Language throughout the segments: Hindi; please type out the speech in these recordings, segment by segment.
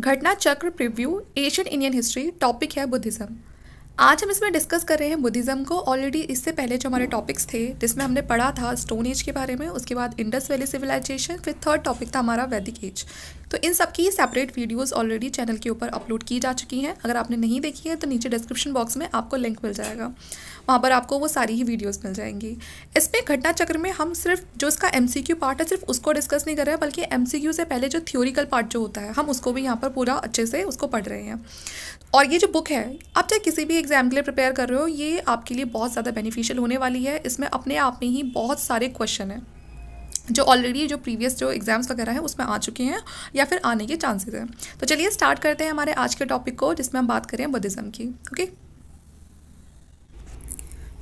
घटना Chakra preview Asian Indian history topic है बुद्धिज़्म आज हम इसमें डिस्कस कर रहे हैं बुद्धिज़्म को ऑलरेडी इससे पहले जो हमारे टॉपिक्स थे जिसमें हमने पढ़ा था स्टोन एज के बारे में उसके बाद इंडस वैली सिविलाइजेशन फिर थर्ड टॉपिक था हमारा वैदिक एज तो इन सब की सेपरेट वीडियोस ऑलरेडी चैनल के ऊपर अपलोड की जा चुकी हैं अगर आपने नहीं देखी है तो नीचे डिस्क्रिप्शन बॉक्स में आपको लिंक मिल जाएगा वहाँ पर आपको वो सारी ही वीडियोस मिल जाएंगी इसमें घटना चक्र में हम सिर्फ जो इसका एम पार्ट है सिर्फ उसको डिस्कस नहीं कर रहे हैं बल्कि एम से पहले जो थ्योरिकल पार्ट जो होता है हम उसको भी यहाँ पर पूरा अच्छे से उसको पढ़ रहे हैं और ये जो बुक है आप चाहे किसी भी एग्ज़ाम के लिए प्रिपेयर कर रहे हो ये आपके लिए बहुत ज़्यादा बेनिफिशियल होने वाली है इसमें अपने आप में ही बहुत सारे क्वेश्चन हैं जो ऑलरेडी जो प्रीवियस जो एग्ज़ाम्स वगैरह हैं उसमें आ चुके हैं या फिर आने के चांसेस हैं तो चलिए स्टार्ट करते हैं हमारे आज के टॉपिक को जिसमें हम बात करें बुद्धिज़्म की ओके okay?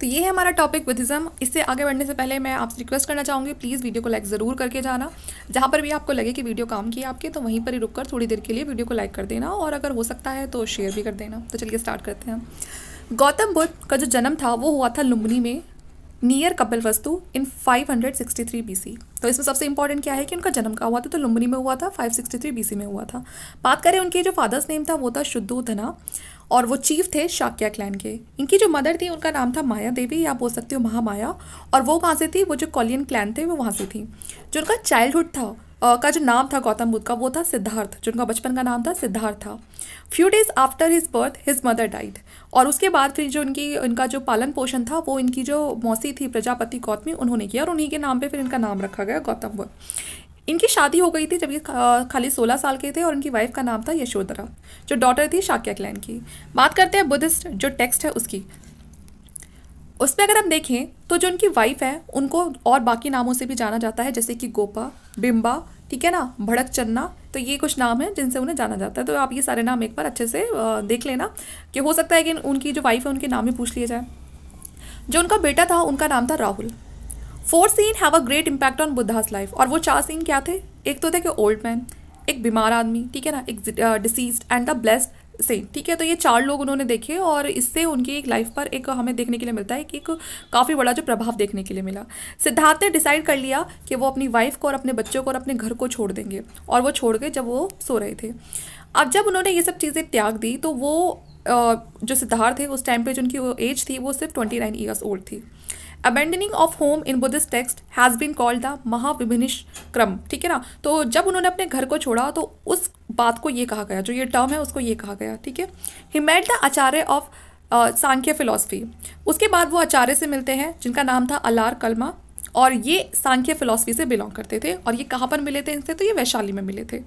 तो ये है हमारा टॉपिक विथिज़म इससे आगे बढ़ने से पहले मैं आपसे रिक्वेस्ट करना चाहूँगी प्लीज़ वीडियो को लाइक ज़रूर करके जाना जहाँ पर भी आपको लगे कि वीडियो काम किया आपके तो वहीं पर ही रुक कर थोड़ी देर के लिए वीडियो को लाइक कर देना और अगर हो सकता है तो शेयर भी कर देना तो चलिए स्टार्ट करते हैं गौतम बुद्ध का जो जन्म था वो हुआ था लुम्बनी में नियर कपिल वस्तु इन 563 बीसी तो इसमें सबसे इंपॉर्टेंट क्या है कि उनका जन्म कहाँ हुआ था तो लुम्बनी में हुआ था 563 बीसी में हुआ था बात करें उनके जो फादर्स नेम था वो था शुद्धोधना और वो चीफ थे शाकिया क्लैन के इनकी जो मदर थी उनका नाम था माया देवी या बोल सकते हो महामाया और वो कहाँ से थी वो जो कॉलियन क्लैन थे वो वहाँ से थी जो उनका चाइल्डहुड था का जो नाम था गौतम बुद्ध का वो था सिद्धार्थ जिनका बचपन का नाम था सिद्धार्थ था few days after his birth his mother died और उसके बाद फिर जो उनकी इनका जो पालन पोषण था वो इनकी जो मौसी थी प्रजापति गौतमी उन्होंने किया और उन्हीं के नाम पे फिर इनका नाम रखा गया गौतम बुद्ध इनकी शादी हो गई थी जब ये खाली 16 साल के थे और इनकी वाइफ का नाम था यशोधरा जो डॉटर थी शाक्या क्लैन की बात करते हैं बुद्धिस्ट जो टेक्स्ट है उसकी उसमें अगर हम देखें तो जो उनकी वाइफ है उनको और बाकी नामों से भी जाना जाता है जैसे कि गोपा बिम्बा ठीक है ना भड़क चन्ना तो ये कुछ नाम है जिनसे उन्हें जाना जाता है तो आप ये सारे नाम एक बार अच्छे से देख लेना कि हो सकता है कि उनकी जो वाइफ है उनके नाम ही पूछ लिए जाए जो उनका बेटा था उनका नाम था Rahul four seen have a great impact on Buddha's life और वो चार सीन क्या थे एक तो थे कि ओल्ड मैन एक बीमार आदमी ठीक है ना एक disease and the blessed seen ठीक है तो ये चार लोग उन्होंने देखे और इससे उनकी एक लाइफ पर एक हमें देखने के लिए मिलता है कि एक काफ़ी बड़ा जो प्रभाव देखने के लिए मिला सिद्धार्थ ने डिसाइड कर लिया कि वो अपनी वाइफ को और अपने बच्चों को और अपने घर को छोड़ देंगे और वो छोड़ गए जब वो सो रहे थे अब जब उन्होंने ये सब चीज़ें त्याग दी तो वो जो सिद्धार्थ थे उस टाइम पे जो उनकी एज थी वो सिर्फ ट्वेंटी नाइन ईयर्स ओल्ड थी abandoning of home in Buddhist text has been called the Mahabhinishkramana ठीक है ना तो जब उन्होंने अपने घर को छोड़ा तो उस बात को ये कहा गया जो ये टर्म है उसको ये कहा गया ठीक है he met the acharya of Sankhya philosophy उसके बाद वो आचार्य से मिलते हैं जिनका नाम था अलार कलमा और ये सांख्य फिलोसफी से बिलोंग करते थे और ये कहाँ पर मिले थे इनसे तो ये वैशाली में मिले थे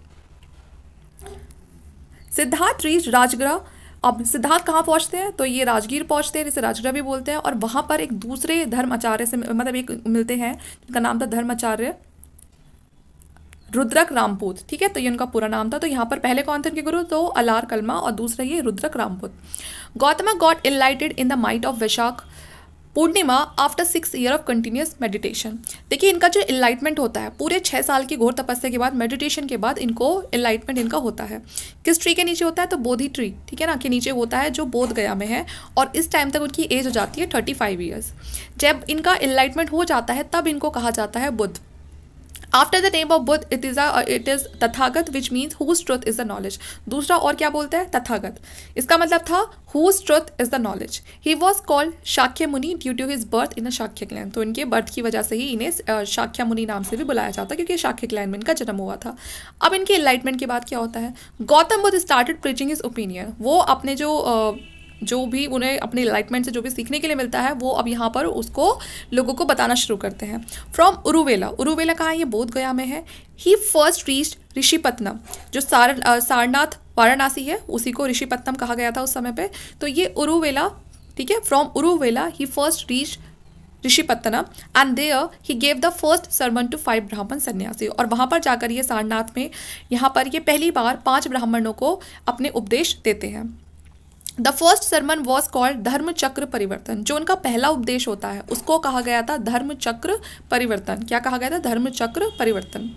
सिद्धार्थ रीज राजगृह अब सिद्धार्थ कहाँ पहुँचते हैं तो ये राजगीर पहुँचते हैं जिसे राजगढ़ भी बोलते हैं और वहाँ पर एक दूसरे धर्माचार्य से मतलब एक मिलते हैं जिनका नाम था धर्माचार्य रुद्रक रामपूत ठीक है तो ये उनका पूरा नाम था तो यहाँ पर पहले कौन थे उनके गुरु तो अलार कलमा और दूसरा ये रुद्रक रामपूत गौतम गॉट इलाइटेड in the night of Vishakha Purnima after six year of continuous meditation देखिए इनका जो इलाइटमेंट होता है पूरे छः साल की घोर तपस्या के बाद मेडिटेशन के बाद इनको इलाइटमेंट इनका होता है किस ट्री के नीचे होता है तो बोधी ट्री ठीक है ना के नीचे होता है जो बोध गया में है और इस टाइम तक उनकी एज हो जाती है थर्टी फाइव ईयर्स जब इनका इलाइटमेंट हो जाता है तब इनको कहा जाता है Buddha after the name of Buddha it is it is Tathagata which means whose truth is the knowledge दूसरा और क्या बोलता है तथागत इसका मतलब था whose truth is the knowledge he was called Shakya muni due to his birth in a Shakya clan तो इनके बर्थ की वजह से ही इन्हें शाख्य मुनि नाम से भी बुलाया जाता क्योंकि शाख्य क्लैन में इनका जन्म हुआ था अब इनके एनलाइटमेंट के बाद क्या होता है Gautam Buddha started preaching his opinion वो अपने जो uh, जो भी उन्हें अपने इलाइटमेंट से जो भी सीखने के लिए मिलता है वो अब यहाँ पर उसको लोगों को बताना शुरू करते हैं फ्रॉम उरुवेला उरुवेला कहाँ ये बोध गया में है ही फर्स्ट रीच ऋषिपत्नम जो सार सारनाथ वाराणसी है उसी को ऋषिपत्नम कहा गया था उस समय पे तो ये उरुवेला ठीक है from Uruvela he first reach Rishipattanam and there he gave the first sermon to five Brahmin sanyasi और वहाँ पर जाकर ये सारनाथ में यहाँ पर ये पहली बार पांच ब्राह्मणों को अपने उपदेश देते हैं the first sermon was called Dharma Chakra परिवर्तन जो उनका पहला उपदेश होता है उसको कहा गया था धर्म चक्र परिवर्तन क्या कहा गया था Dharma Chakra Parivartan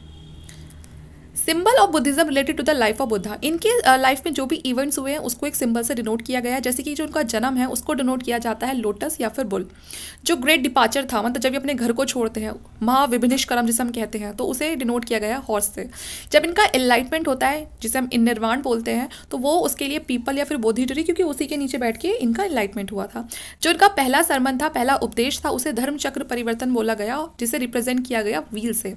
symbol of Buddhism related to the life of Buddha इनके लाइफ में जो भी इवेंट्स हुए हैं उसको एक सिंबल से डिनोट किया गया है जैसे कि जो उनका जन्म है उसको डिनोट किया जाता है लोटस या फिर बुल जो ग्रेट डिपार्चर था मतलब जब ये अपने घर को छोड़ते हैं कर्म जिसे हम कहते हैं तो उसे डिनोट किया गया हॉर्स से जब इनका एनलाइटमेंट होता है जिसे हम निर्वाण बोलते हैं तो वो उसके लिए पीपल या फिर बोधी ट्री क्योंकि उसी के नीचे बैठ के इनका एनलाइटमेंट हुआ था जो इनका पहला सरमन था पहला उपदेश था उसे धर्मचक्र परिवर्तन बोला गया जिसे रिप्रेजेंट किया गया व्हील से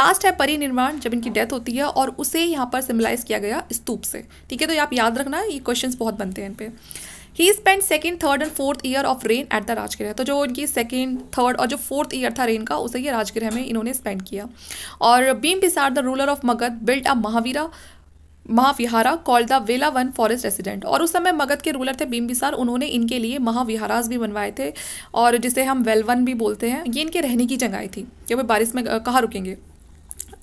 लास्ट है परिनिर्वाण जब इनकी डेथ होती है और उसे यहाँ पर सिम्बलाइज किया गया स्तूप से ठीक है तो आप याद रखना ये क्वेश्चन बहुत बनते हैं इन पर he spend second third and fourth year of rain at the Rajgriha तो जो इनकी सेकेंड थर्ड और जो फोर्थ ईयर था रेन का उसे ये राजगृह में इन्होंने स्पेंड किया और Bimbisara the ruler of Magadh built a Mahavira Mahavihara call the Veluvana forest resident और उस समय मगध के रूलर थे बिसार उन्होंने इनके लिए महाविहाराज भी बनवाए थे और जिसे हम वेलवन भी बोलते हैं ये इनके रहने की जगह थी कि वे बारिश में कहाँ रुकेंगे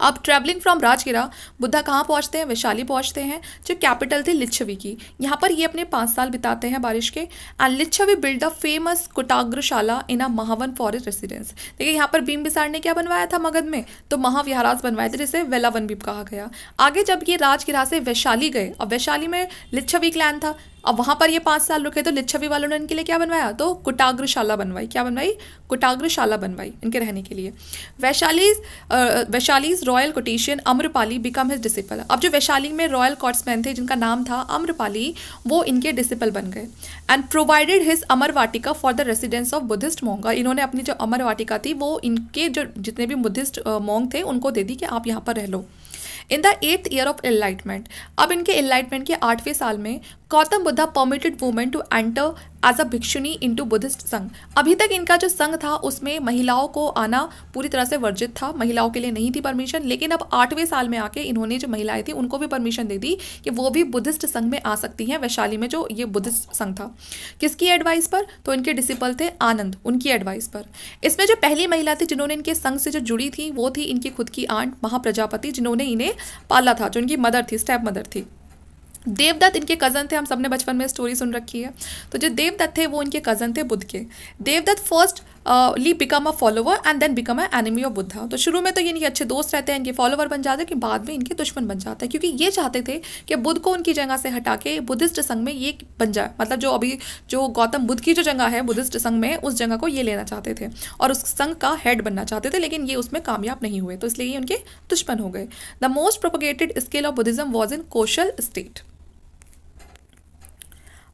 अब ट्रैवलिंग फ्रॉम राजगिरा बुद्धा कहाँ पहुँचते हैं वैशाली पहुँचते हैं जो कैपिटल थी लिच्छवी की यहाँ पर ये अपने पाँच साल बिताते हैं बारिश के and Lichchhavi build a famous Kutagarashala in a Mahavan forest residence देखिए यहाँ पर भीम बिसार ने क्या बनवाया था मगध में तो महाविहाराज बनवाए थे जिसे वेलावन भी कहा गया आगे जब ये राजगिरा से वैशाली गए और वैशाली में लिच्छवी क्लैन था अब वहाँ पर ये पाँच साल रुके तो लिच्छवी वालों ने इनके लिए क्या बनवाया तो कुटाग्रशाला बनवाई क्या बनवाई कुटाग्रशाला बनवाई इनके रहने के लिए Vaishali's Vaishali's royal courtesan Amrapali become his disciple अब जो वैशाली में रॉयल कॉर्ट्समैन थे जिनका नाम था अम्रपाली वो इनके डिसिपल बन गए and provided his Amar Vatika for the residence of Buddhist monks इन्होंने अपनी जो अमर वाटिका थी वो इनके जो जितने भी बुद्धिस्ट मोंग थे उनको दे दी कि आप यहाँ पर रह लो in the eight year of enlightenment अब इनके एनलाइटमेंट के आठवें साल में Gautam Buddha permitted women to enter as a bhikshuni to Buddhist sangha अभी तक इनका जो संघ था उसमें महिलाओं को आना पूरी तरह से वर्जित था महिलाओं के लिए नहीं थी परमिशन लेकिन अब आठवें साल में आके इन्होंने जो महिलाएं थी उनको भी परमिशन दे दी कि वो भी बुद्धिस्ट संघ में आ सकती हैं वैशाली में जो ये बुद्धिस्ट संघ था किसकी एडवाइस पर तो इनके डिसिपल थे आनंद उनकी एडवाइस पर इसमें जो पहली महिला थी जिन्होंने इनके संघ से जो जुड़ी थी वो थी इनकी खुद की आंट महाप्रजापति जिन्होंने इन्हें पाला था जो इनकी मदर थी स्टेप मदर थी देवदत्त इनके कज़न थे हम सब ने बचपन में स्टोरी सुन रखी है तो जो देवदत्त थे वो इनके कज़न थे बुद्ध के Devadatta firstly become a follower and then become an enemy of Buddha तो शुरू में तो ये इनके अच्छे दोस्त रहते हैं इनके फॉलोवर बन जाते हैं कि बाद में इनके दुश्मन बन जाते हैं क्योंकि ये चाहते थे कि बुद्ध को उनकी जगह से हटा के बुद्धिस्ट संघ में ये बन जाए मतलब जो अभी जो गौतम बुद्ध की जो जगह है बुद्धिस्ट संघ में उस जगह को ये लेना चाहते थे और उस संघ का हेड बनना चाहते थे लेकिन ये उसमें कामयाब नहीं हुए तो इसलिए ये उनके दुश्मन हो गए the most propagated scale of Buddhism was in Koshal state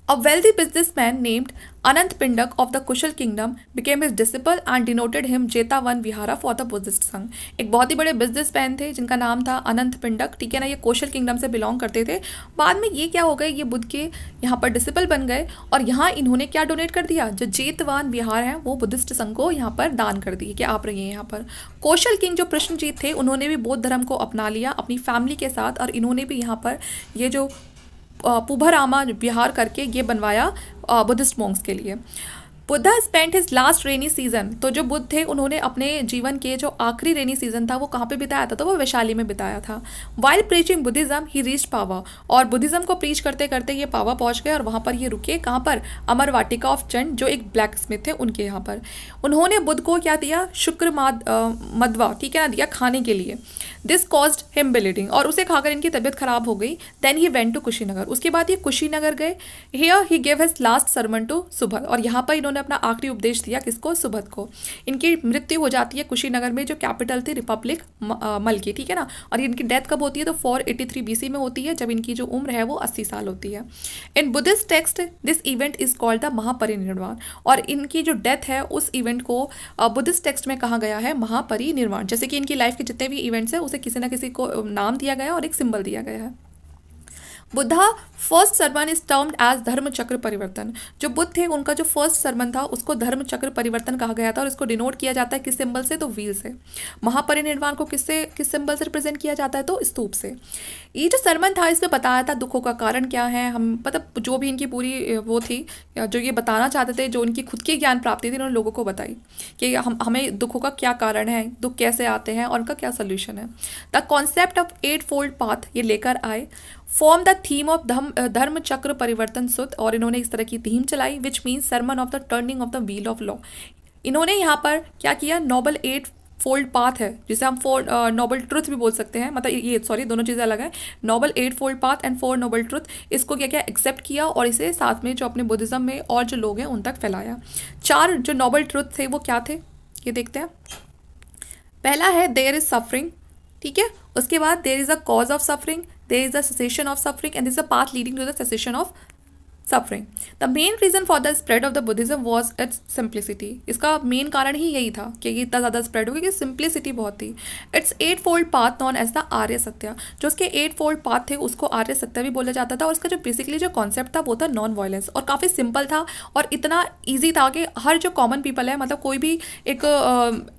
A wealthy businessman named Anant Pindak of the Kushal kingdom became his disciple and denoted him Jetavan Vihara for the Buddhist संघ एक बहुत ही बड़े बिजनेस मैन थे जिनका नाम था अनंत पिंडक ठीक है ना ये कौशल किंगडम से बिलोंग करते थे बाद में ये क्या हो गए ये बुद्ध के यहाँ पर डिसिपल बन गए और यहाँ इन्होंने क्या डोनेट कर दिया जो जेतवान विहार हैं वो बुद्धिस्ट संघ को यहाँ पर दान कर दिए क्या आप रहिए यहाँ पर कौशल किंग जो कृष्णजीत थे उन्होंने भी बौद्ध धर्म को अपना लिया अपनी फैमिली के साथ और इन्होंने भी यहाँ पर ये जो पुभरामा विहार करके ये बनवाया बुद्धिस्ट मोंग्स के लिए Buddha spent his last rainy season तो जो बुद्ध थे उन्होंने अपने जीवन के जो आखिरी रेनी सीजन था वो कहाँ पे बिताया था तो वो वैशाली में बिताया था while preaching Buddhism he reach Pava और बुद्धिज्म को प्रीच करते करते ये पावा पहुँच गए और वहाँ पर ये रुके कहाँ पर अमर वाटिका ऑफ चंड जो एक ब्लैक स्मिथ थे उनके यहाँ पर उन्होंने बुद्ध को क्या दिया शुक्र मदवा ठीक है ना दिया खाने के लिए दिस कॉज्ड हिम ब्लीडिंग और उसे खाकर इनकी तबीयत खराब हो गई then he went to Kushinagar उसके बाद ये कुशीनगर गए here he gave his last sermon to सुबह और यहाँ पर इन्होंने उन्होंने अपना आखिरी उपदेश दिया किसको सुबत को इनकी मृत्यु हो जाती है कुशीनगर में जो कैपिटल थी रिपब्लिक मल की ठीक है ना और इनकी डेथ कब होती है तो फोर एटी थ्री में होती है जब इनकी जो उम्र है वो अस्सी साल होती है in Buddhist text this event is called the Mahaparinirvana और इनकी जो डेथ है उस इवेंट को बुद्धिस्ट टेक्स्ट में कहा गया है महापरिनिर्वाण जैसे कि इनकी लाइफ के जितने भी इवेंट्स हैं उसे किसी ना किसी को नाम दिया गया और एक सिंबल दिया गया है Buddha first sermon is termed as Dharma Chakra परिवर्तन जो बुद्ध थे उनका जो फर्स्ट सरमन था उसको धर्म चक्र परिवर्तन कहा गया था और इसको डिनोट किया जाता है किस सिंबल से तो व्हील से महापरिनिर्वाण को किससे किस सिंबल से रिप्रेजेंट किया जाता है तो स्तूप से ये जो सरमन था इसमें बताया था दुखों का कारण क्या है हम मतलब जो भी इनकी पूरी वो थी जो ये बताना चाहते थे जो इनकी खुद की ज्ञान प्राप्ति थी उन्होंने लोगों को बताई कि हम हमें दुखों का क्या कारण है दुख कैसे आते हैं और उनका क्या सोल्यूशन है the concept of eightfold path ये लेकर आए फॉर्म द थीम ऑफ धम धर्म चक्र परिवर्तन सुत और इन्होंने इस तरह की थीम चलाई which means sermon of the turning of the wheel of law इन्होंने यहाँ पर क्या किया नोबल एट फोल्ड पाथ है जिसे हम फोर नोबल ट्रुथ भी बोल सकते हैं मतलब ये सॉरी दोनों चीज़ें अलग हैं noble eightfold path and four noble truth इसको क्या क्या एक्सेप्ट किया और इसे साथ में जो अपने बुद्धिज़्म में और जो लोग हैं उन तक फैलाया चार जो नोबल ट्रुथ थे वो क्या थे ये देखते हैं पहला है देयर इज़ सफरिंग ठीक है उसके बाद there is a cause of suffering there is a cessation of suffering and there is a path leading to the cessation of suffering the main reason for the spread of the Buddhism was its simplicity इसका मेन कारण ही यही था कि ये इतना ज़्यादा स्प्रेड हो गया कि सिंप्लिसिटी बहुत थी its eightfold path known as the Arya Satya जो उसके एट फोल्ड पाथ थे उसको आर्य सत्य भी बोला जाता था और उसका जो बेसिकली जो कॉन्सेप्ट था वो था नॉन वायलेंस और काफ़ी सिंपल था और इतना ईजी था कि हर जो कॉमन पीपल है मतलब कोई भी एक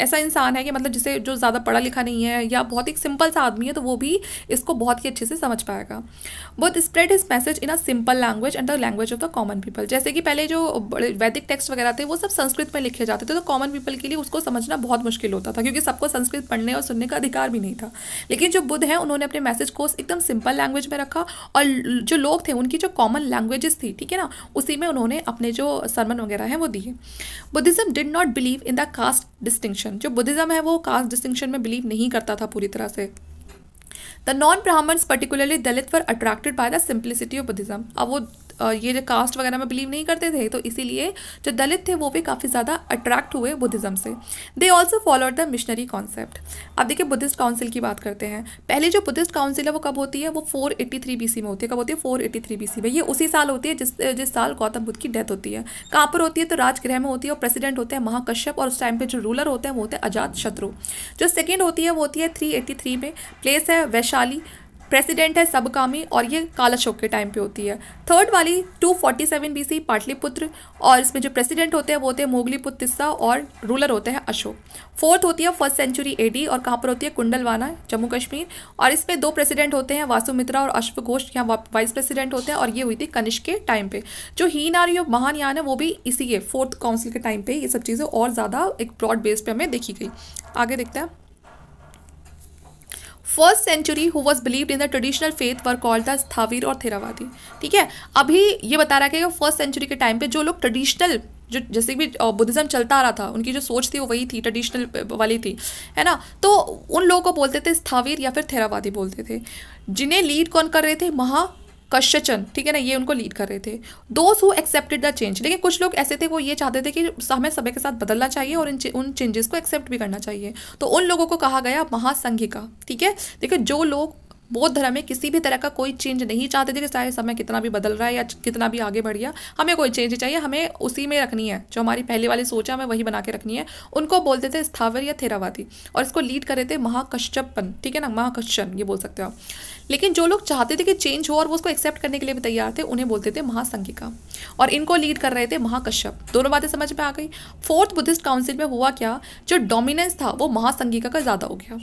ऐसा इंसान है कि मतलब जिसे जो ज़्यादा पढ़ा लिखा नहीं है या बहुत ही सिंपल सा आदमी है तो वो भी इसको बहुत ही अच्छे से समझ पाएगा Buddha spread his message in a simple language and the language language of the common people जैसे कि पहले जो वैदिक टेक्स्ट वगैरह थे वो सब संस्कृत में लिखे जाते थे तो कॉमन पीपल के लिए उसको समझना बहुत मुश्किल होता था क्योंकि सबको संस्कृत पढ़ने और सुनने का अधिकार भी नहीं था लेकिन जो बुद्ध हैं उन्होंने अपने मैसेज को एकदम सिंपल लैंग्वेज में रखा और जो लोग थे उनकी जो कॉमन लैंग्वेजेस थी ठीक है ना उसी में उन्होंने अपने जो सरमन वगैरह हैं वो दिए Buddhism did not believe in the caste distinction जो बुद्धिज्म है वो कास्ट डिस्टिंक्शन में बिलीव नहीं करता था पूरी तरह से the non Brahmins particularly Dalit for attracted by the simplicity of Buddhism अब वो ये जो कास्ट वगैरह में बिलीव नहीं करते थे तो इसीलिए जो दलित थे वो भी काफ़ी ज़्यादा अट्रैक्ट हुए बुद्धिज़्म से they also followed the missionary concept अब देखिए बुद्धिस्ट काउंसिल की बात करते हैं पहले जो बुद्धिस्ट काउंसिल है वो कब होती है वो four eighty three B C में होती है कब होती है four eighty three B C में ये उसी साल होती है जिस जिस साल गौतम बुद्ध की डेथ होती है कहाँ पर होती है तो राजगृह में होती है और प्रेसिडेंट होते हैं महाकश्यप और उस टाइम पर जो रूलर होते हैं वो होते हैं अजात शत्रु जो सेकेंड होती है वो होती है थ्री एट्टी थ्री में प्लेस है वैशाली प्रेसिडेंट है सबकामी और ये काला शोक के टाइम पे होती है थर्ड वाली 247 सी पाटलिपुत्र और इसमें जो प्रेसिडेंट होते हैं वो होते हैं मोगली पुतिस्सा और रूलर होते हैं अशोक फोर्थ होती है फर्स्ट सेंचुरी एडी और कहाँ पर होती है कुंडलवाना जम्मू कश्मीर और इसमें दो प्रेसिडेंट होते हैं वासुमित्रा और अश्वघोष यहाँ वाइस प्रेसिडेंट होते हैं और ये हुई थी कनिष्क के टाइम पर जो हीन महान यान है वो भी इसी के फोर्थ काउंसिल के टाइम पर ये सब चीज़ें और ज़्यादा एक ब्रॉड बेस पर हमें देखी गई आगे देखते हैं first century who was believed in the traditional faith were called the Sthavir और थेरावादी ठीक है अभी ये बता रहा है कि फर्स्ट सेंचुरी के टाइम पे जो लोग ट्रेडिशनल जो जैसे भी बुद्धिज़्म चलता आ रहा था उनकी जो सोच थी वो वही थी ट्रेडिशनल वाली थी है ना तो उन लोगों को बोलते थे स्थावीर या फिर थेरावादी बोलते थे जिन्हें लीड कौन कर रहे थे महा कश्यचन ठीक है ना ये उनको लीड कर रहे थे those who accepted the change लेकिन कुछ लोग ऐसे थे वो ये चाहते थे कि हमें समय के साथ बदलना चाहिए और इन उन चेंजेस को एक्सेप्ट भी करना चाहिए तो उन लोगों को कहा गया महासंघिका ठीक है देखिए जो लोग बौद्ध धर्म में किसी भी तरह का कोई चेंज नहीं चाहते थे कि चाहे समय कितना भी बदल रहा है या कितना भी आगे बढ़ गया हमें कोई चेंज चाहिए हमें उसी में रखनी है जो हमारी पहले वाली सोच है हमें वही बना के रखनी है उनको बोलते थे स्थावर या थेरावादी और इसको लीड कर रहे थे महाकश्यपन ठीक है ना महाकश्यन ये बोल सकते हो आप लेकिन जो लोग चाहते थे कि चेंज हो और वो उसको एक्सेप्ट करने के लिए भी तैयार थे उन्हें बोलते थे महासंघिका और इनको लीड कर रहे थे महाकश्यप दोनों बातें समझ में आ गई फोर्थ बुद्धिस्ट काउंसिल में हुआ क्या जो डोमिनेंस था वो महासंघिका का ज़्यादा हो गया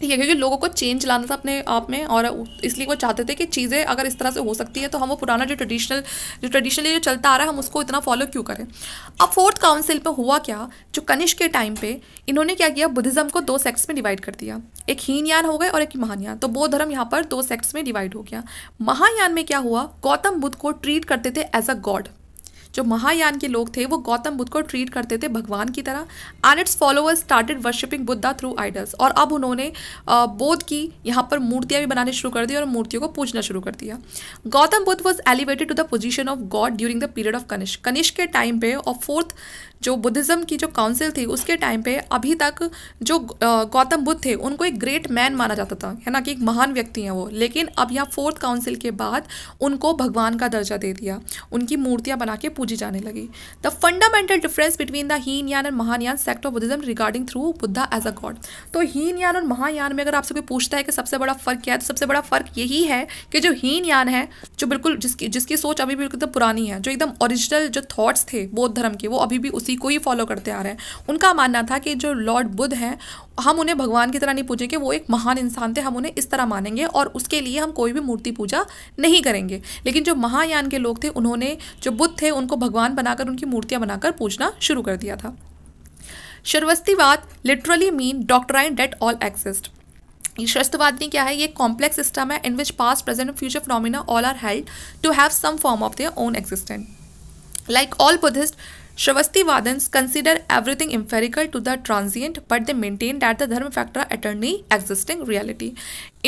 ठीक है क्योंकि लोगों को चेंज लाना था अपने आप में और इसलिए वो चाहते थे कि चीज़ें अगर इस तरह से हो सकती है तो हम वो पुराना जो ट्रेडिशनल जो ट्रेडिशनली जो चलता आ रहा है हम उसको इतना फॉलो क्यों करें अब फोर्थ काउंसिल पे हुआ क्या जो कनिष्क के टाइम पे इन्होंने क्या किया बुद्धिज्म को दो सेक्ट्स में डिवाइड कर दिया एक हीनयान हो गए और एक महानयान तो बौद्ध धर्म यहाँ पर दो सेक्ट्स में डिवाइड हो गया महायान में क्या हुआ गौतम बुद्ध को ट्रीट करते थे एज अ गॉड जो महायान के लोग थे वो गौतम बुद्ध को ट्रीट करते थे भगवान की तरह and its followers started worshipping Buddha through idols और अब उन्होंने बोध की यहाँ पर मूर्तियाँ भी बनाने शुरू कर दी और मूर्तियों को पूजना शुरू कर दिया Gautam Buddha was elevated to the position of god during the period of Kanishka Kanishka के टाइम पे और फोर्थ जो बुद्धिज़्म की जो काउंसिल थी उसके टाइम पे अभी तक जो गौतम बुद्ध थे उनको एक ग्रेट मैन माना जाता था है ना कि एक महान व्यक्ति हैं वो लेकिन अब यहाँ फोर्थ काउंसिल के बाद उनको भगवान का दर्जा दे दिया उनकी मूर्तियाँ बना के पूजा पूजी जाने लगी the fundamental difference between the Hinayana and Mahayana sect of Buddhism regarding through Buddha as a god तो हीन यान और महायान में अगर आपसे कोई पूछता है कि सबसे बड़ा फर्क क्या है तो सबसे बड़ा फर्क यही है कि जो हीन यान है जो बिल्कुल जिसकी जिसकी सोच अभी भी एकदम पुरानी है जो एकदम ओरिजिनल जो थाट्स थे बौद्ध धर्म के वो अभी भी उसी को ही फॉलो करते आ रहे हैं उनका मानना था कि जो लॉर्ड बुद्ध हैं हम उन्हें भगवान की तरह नहीं पूजेंगे वो एक महान इंसान थे हम उन्हें इस तरह मानेंगे और उसके लिए हम कोई भी मूर्ति पूजा नहीं करेंगे लेकिन जो महायान के लोग थे उन्होंने जो बुद्ध थे उनको उनको भगवान बनाकर उनकी मूर्तियां बनाकर पूजना शुरू कर दिया था Sarvastivada literally mean doctrine that all exist शस्त्रवाद में क्या है ये कॉम्प्लेक्स सिस्टम है in which past present and future phenomena all are held to have some form of their own existent like all Buddhist Sarvasti Shrivastivadins consider everything empirical to the transient, but they maintain that the dharma factor eternally existing reality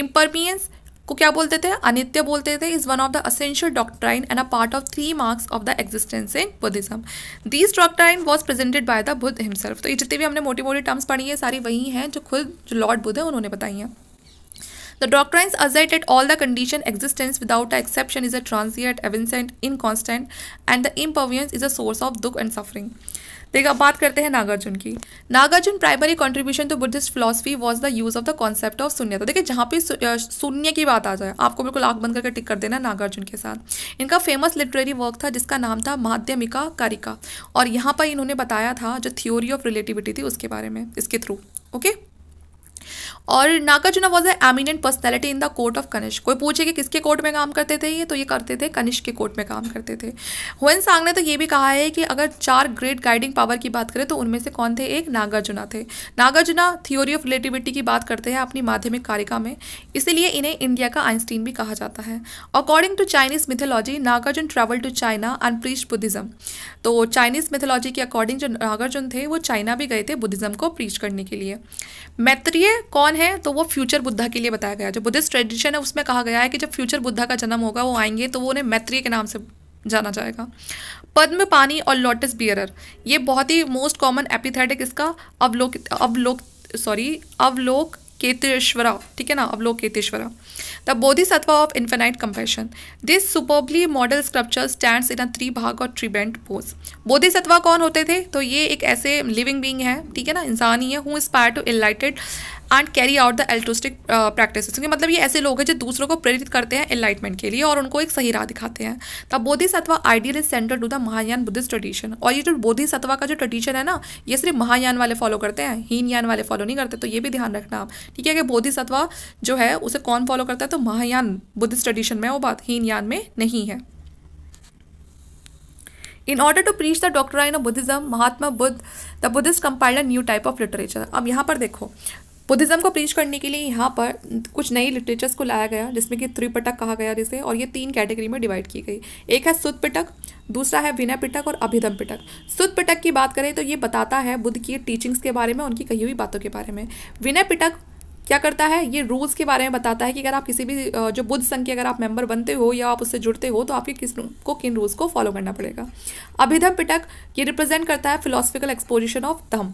impermanence को क्या बोलते थे अनित्य बोलते थे is one of the essential doctrine and a part of three marks of the existence in Buddhism this doctrine was presented by the Buddha himself तो ये जितने भी हमने मोटी मोटी टर्म्स पढ़ी है सारी वही हैं जो खुद जो लॉर्ड बुद्ध है उन्होंने बताई हैं The doctrines assert that all the conditioned existence without a exception is a transient, evanescent, inconstant, and the impermanence is a source of dukkha and suffering. ठीक अब बात करते हैं नागार्जुन की Nagarjuna primary contribution to Buddhist philosophy was the use of the concept of shunyata देखिए जहाँ पे शून्य की बात आ जाए आपको बिल्कुल आंख बंद करके टिक कर देना नागार्जुन के साथ इनका फेमस लिटरेरी वर्क था जिसका नाम था माध्यमिका कारिका और यहाँ पर इन्होंने बताया था जो थ्योरी ऑफ रिलेटिविटी थी उसके बारे में इसके थ्रू ओके okay? और Nagarjuna was a eminent personality in the court of Kanishka कोई पूछे कि किसके कोर्ट में काम करते थे ये तो ये करते थे कनिष्क के कोर्ट में काम करते थे हुन सांग ने तो ये भी कहा है कि अगर चार ग्रेट गाइडिंग पावर की बात करें तो उनमें से कौन थे एक नागार्जुना थे नागार्जुना थियोरी ऑफ रिलेटिविटी की बात करते हैं अपनी माध्यमिक कारिका में इसीलिए इन्हें इंडिया का आइंस्टीन भी कहा जाता है according to Chinese mythology Nagarjuna travel to China and preach Buddhism तो चाइनीज मिथोलॉजी के अकॉर्डिंग जो नागार्जुन थे वो चाइना भी गए थे बुद्धिज्म को प्रीच करने के लिए मैत्रीय कौन है तो वो फ्यूचर बुद्धा के लिए बताया गया जो बुद्धिस्ट ट्रेडिशन है उसमें कहा गया है कि जब फ्यूचर बुद्धा का जन्म होगा वो आएंगे तो वो उन्हें मैत्री के नाम से जाना जाएगा पद्म पानी और लोटस बियरर ये बहुत ही मोस्ट कॉमन एपिथेटिक इसका अवलोक अवलोक सॉरी अवलोक केतेश्वरा ठीक है ना Avalokiteshvara the Bodhisattva of infinite compassion this superbly modelled sculpture stand in a tribhanga और ट्रीबेंट पोज बोधि सत्वा कौन होते थे तो ये एक ऐसे लिविंग बींग है ठीक है ना इंसान ही है हु इंस्पायर टू इलाइटेड and carry out the altruistic practice क्योंकि मतलब ये ऐसे लोग हैं जो दूसरों को प्रेरित करते हैं एनलाइटमेंट के लिए और उनको एक सही राह दिखाते हैं the sattva ideal is centre to the Mahayana Buddhist tradition और ये जो बोधि सत्वा का जो ट्रेडिशन है ना ये सिर्फ महायान वाले फॉलो करते हैं हीन यान वाले फॉलो नहीं करते तो ये भी ध्यान रखना आप ठीक है कि सत्वा जो है उसे कौन फॉलो करता है तो महायान बुद्धिस्ट ट्रेडिशन में वो बात हीन यान में नहीं है in order to preach the doctrine of Buddhism Mahatma Buddha the Buddhist compiled new type of literature अब यहाँ पर देखो बुद्धिज़्म को प्रीच करने के लिए यहाँ पर कुछ नई लिटरेचर्स को लाया गया जिसमें कि त्रिपटक कहा गया जिसे और ये तीन कैटेगरी में डिवाइड की गई एक है सुद पिटक दूसरा है विनय पिटक और अभिधम पिटक सुद पिटक की बात करें तो ये बताता है बुद्ध की टीचिंग्स के बारे में उनकी कही हुई बातों के बारे में विनय पिटक क्या करता है ये रूल्स के बारे में बताता है कि अगर आप किसी भी जो बुद्ध संघ के अगर आप मेंबर बनते हो या आप उससे जुड़ते हो तो आपके किस को किन रूल्स को फॉलो करना पड़ेगा अभिधम पिटक ये रिप्रेजेंट करता है फिलोसफिकल एक्सपोजिशन ऑफ धम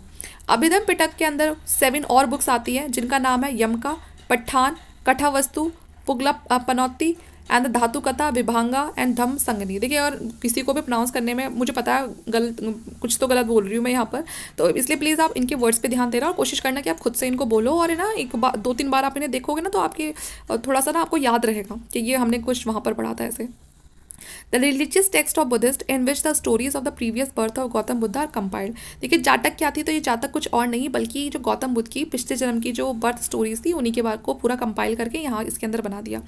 अभिधम पिटक के अंदर सेवन और बुक्स आती हैं जिनका नाम है यमका पठान कठावस्तु पुगला पनौती एंड द धातु कथा विभांगा एंड धम संगनी देखिए और किसी को भी प्रोनाउंस करने में मुझे पता है गलत कुछ तो गलत बोल रही हूँ मैं यहाँ पर तो इसलिए प्लीज़ आप इनके वर्ड्स पे ध्यान दे हो और कोशिश करना कि आप खुद से इनको बोलो और है ना एक बार दो तीन बार आप इन्हें देखोगे ना तो आपके थोड़ा सा ना आपको याद रहेगा कि ये हमने कुछ वहाँ पर पढ़ा था ऐसे the religious text of Buddhist in which the stories of the previous birth of Gautam Buddha are compiled देखिए जातक क्या थी तो ये जातक कुछ और नहीं बल्कि जो गौतम बुद्ध की पिछले जन्म की जो बर्थ स्टोरीज थी उन्हीं के बार को पूरा कंपाइल करके यहाँ इसके अंदर बना दिया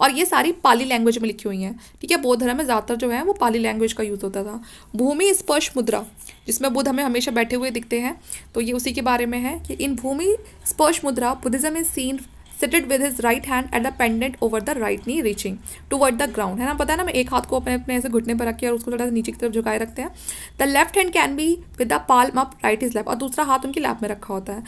और ये सारी पाली लैंग्वेज में लिखी हुई हैं ठीक है बौद्ध धर्म में ज़्यादातर जो है वो पाली लैंग्वेज का यूज़ होता था भूमि स्पर्श मुद्रा जिसमें बुद्ध हमें हमेशा बैठे हुए दिखते हैं तो ये उसी के बारे में है कि इन भूमि स्पर्श mudra Buddhism is seen seated with his right hand at the pendant over the right knee reaching toward the ground है ना पता है ना मैं एक हाथ को अपने अपने ऐसे घुटने पर रखे और उसको थोड़ा नीचे की तरफ झुकाए रखते हैं the left hand can be with the palm up right is left और दूसरा हाथ उनके लैप में रखा होता है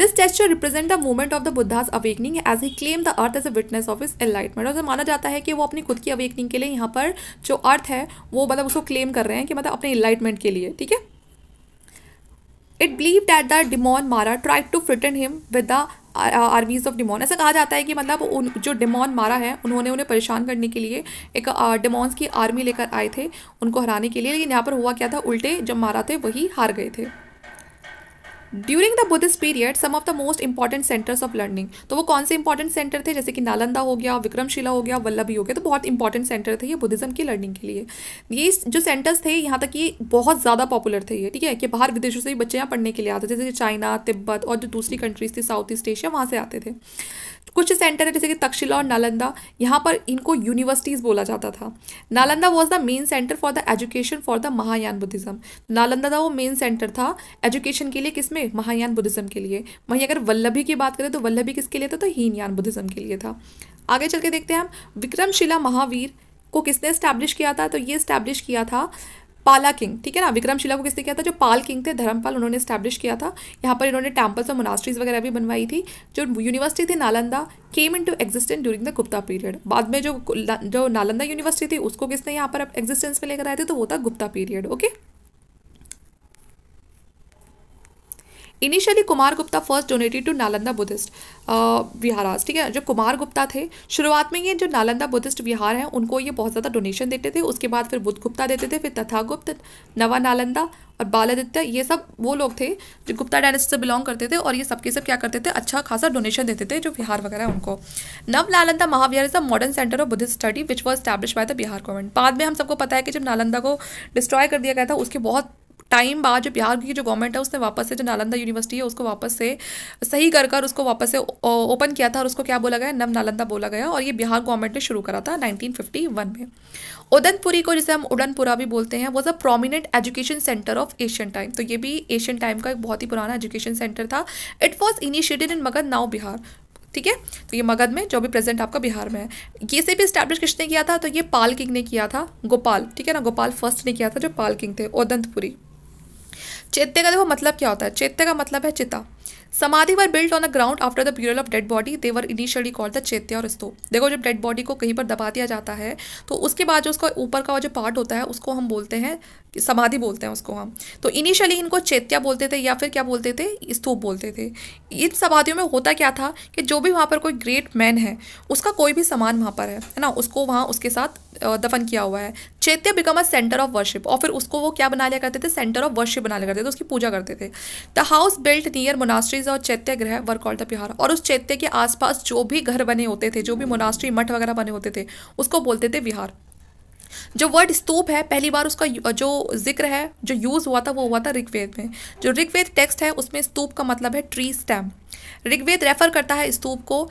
this gesture represent the movement of the Buddha's awakening as he claim the earth as a witness of his enlightenment और माना जाता है कि वो अपनी खुद की अवेकनिंग के लिए यहाँ पर जो अर्थ है वो मतलब उसको क्लेम कर रहे हैं कि मतलब अपने इनलाइटमेंट के लिए ठीक है it believe that the demon Mara try to threaten him with the armies of demon ऐसा कहा जाता है कि मतलब उन जो डिमोन मारा है उन्होंने उन्हें परेशान करने के लिए एक डिमोन्स की आर्मी लेकर आए थे उनको हराने के लिए लेकिन यहाँ पर हुआ क्या था उल्टे जब मारा थे वही हार गए थे during the Buddhist period some of the most important centres of learning तो वो कौन से इंपॉर्टेंट सेंटर थे जैसे कि नालंदा हो गया विक्रमशिला हो गया वल्लभी हो गया तो बहुत इंपॉर्टेंट सेंटर थे ये बुद्धिज्म की लर्निंग के लिए ये जो सेंटर्स थे यहाँ तक ये बहुत ज़्यादा पॉपुलर थे ये ठीक है कि बाहर विदेशों से भी बच्चे यहाँ पढ़ने के लिए आते थे जैसे चाइना तिब्बत और जो दूसरी कंट्रीज थी साउथ ईस्ट एशिया वहाँ से आते थे कुछ सेंटर है जैसे कि तक्षशिला और नालंदा यहाँ पर इनको यूनिवर्सिटीज़ बोला जाता था Nalanda was the main centre for the education for the Mahayana Buddhism Nalanda वो मेन सेंटर था एजुकेशन के लिए किस में महायान बुद्धिज़्म के लिए वहीं अगर वल्लभी की बात करें तो वल्लभी किसके लिए था तो हीनयान बुद्धिज़्म के लिए था आगे चल के देखते हैं हम विक्रमशिला महावीर को किसने इस्टेब्लिश किया था तो ये इस्टेब्लिश किया था पाला किंग ठीक है ना विक्रमशिला को किसने किया था जो पाल किंग थे धर्मपाल उन्होंने स्टैब्लिश किया था यहाँ पर इन्होंने टेम्पल्स और मोनास्ट्रीज वगैरह भी बनवाई थी जो यूनिवर्सिटी थी Nalanda came into existent during the Gupta period बाद में जो जो नालंदा यूनिवर्सिटी थी उसको किसने यहाँ पर एक्जिस्टेंस में लेकर आए थे तो वो था Gupta period okay initially Kumar Gupta first donated to Nalanda Buddhist viharas ठीक है जो कुमार गुप्ता थे शुरुआत में ये जो नालंदा बुद्धिस्ट विहार हैं उनको ये बहुत ज़्यादा डोनेशन देते थे उसके बाद फिर बुद्ध गुप्ता देते थे फिर तथा गुप्त नवा नालंदा और बालादित्य ये सब वो लोग थे जो गुप्ता डायनेस्टी से बिलोंग करते थे और ये सबके सब क्या करते थे अच्छा खासा डोनेशन देते थे जो बिहार वगैरह उनको Nava Nalanda Mahavihara is a modern centre of Buddhist study which was established by the Bihar government बाद में हम सबको पता है कि जब नालंदा को डिस्ट्रॉय कर दिया गया था उसके बहुत टाइम बाद जो बिहार की जो गवर्नमेंट है उसने वापस से जो नालंदा यूनिवर्सिटी है उसको वापस से सही कर कर उसको वापस से ओपन किया था और उसको क्या बोला गया नव नालंदा बोला गया और ये बिहार गवर्नमेंट ने शुरू करा था नाइनटीन में उदनपुरी को जिसे हम उड़नपुरा भी बोलते हैं was a prominent education centre of Asian time तो ये भी एशियन टाइम का एक बहुत ही पुराना एजुकेशन सेंटर था it was initiated in Magadh now Bihar ठीक है तो ये मगध में जो भी प्रेजेंट आपका बिहार में है ये से भी स्टैब्लिश किसने किया था तो ये पाल किंग ने किया था गोपाल ठीक है ना गोपाल फर्स्ट ने किया था जो पाल किंग थे ओदंतपुरी चेत्य का देखो मतलब क्या होता है चैत्य का मतलब है चिता समाधि were built on the ground after the burial of dead body they were initially called the chaitya और स्तो देखो जब डेड बॉडी को कहीं पर दबा दिया जाता है तो उसके बाद जो उसका ऊपर का जो पार्ट होता है उसको हम बोलते हैं समाधि बोलते हैं उसको हम तो इनिशियली इनको चैत्या बोलते थे या फिर क्या बोलते थे स्तूप बोलते थे इन समाधियों में होता क्या था कि जो भी वहाँ पर कोई ग्रेट मैन है उसका कोई भी सामान वहाँ पर है है ना उसको वहाँ उसके साथ दफन किया हुआ है chaitya become a centre of worship और फिर उसको वो क्या बना लिया करते थे सेंटर ऑफ वर्शिप बना लिया करते थे उसकी पूजा करते थे the house built near monasteries और चैत्य ग्रह वर्क ऑल द बिहार और उस चैत्य के आसपास जो भी घर बने होते थे जो भी मोनास्ट्री मठ वगैरह बने होते थे उसको बोलते थे बिहार जो वर्ड स्तूप है पहली बार उसका जो जिक्र है जो यूज़ हुआ था वो हुआ था ऋग्वेद में जो ऋग्वेद टेक्स्ट है उसमें स्तूप का मतलब है ट्री स्टेम ऋग्वेद रेफर करता है स्तूप को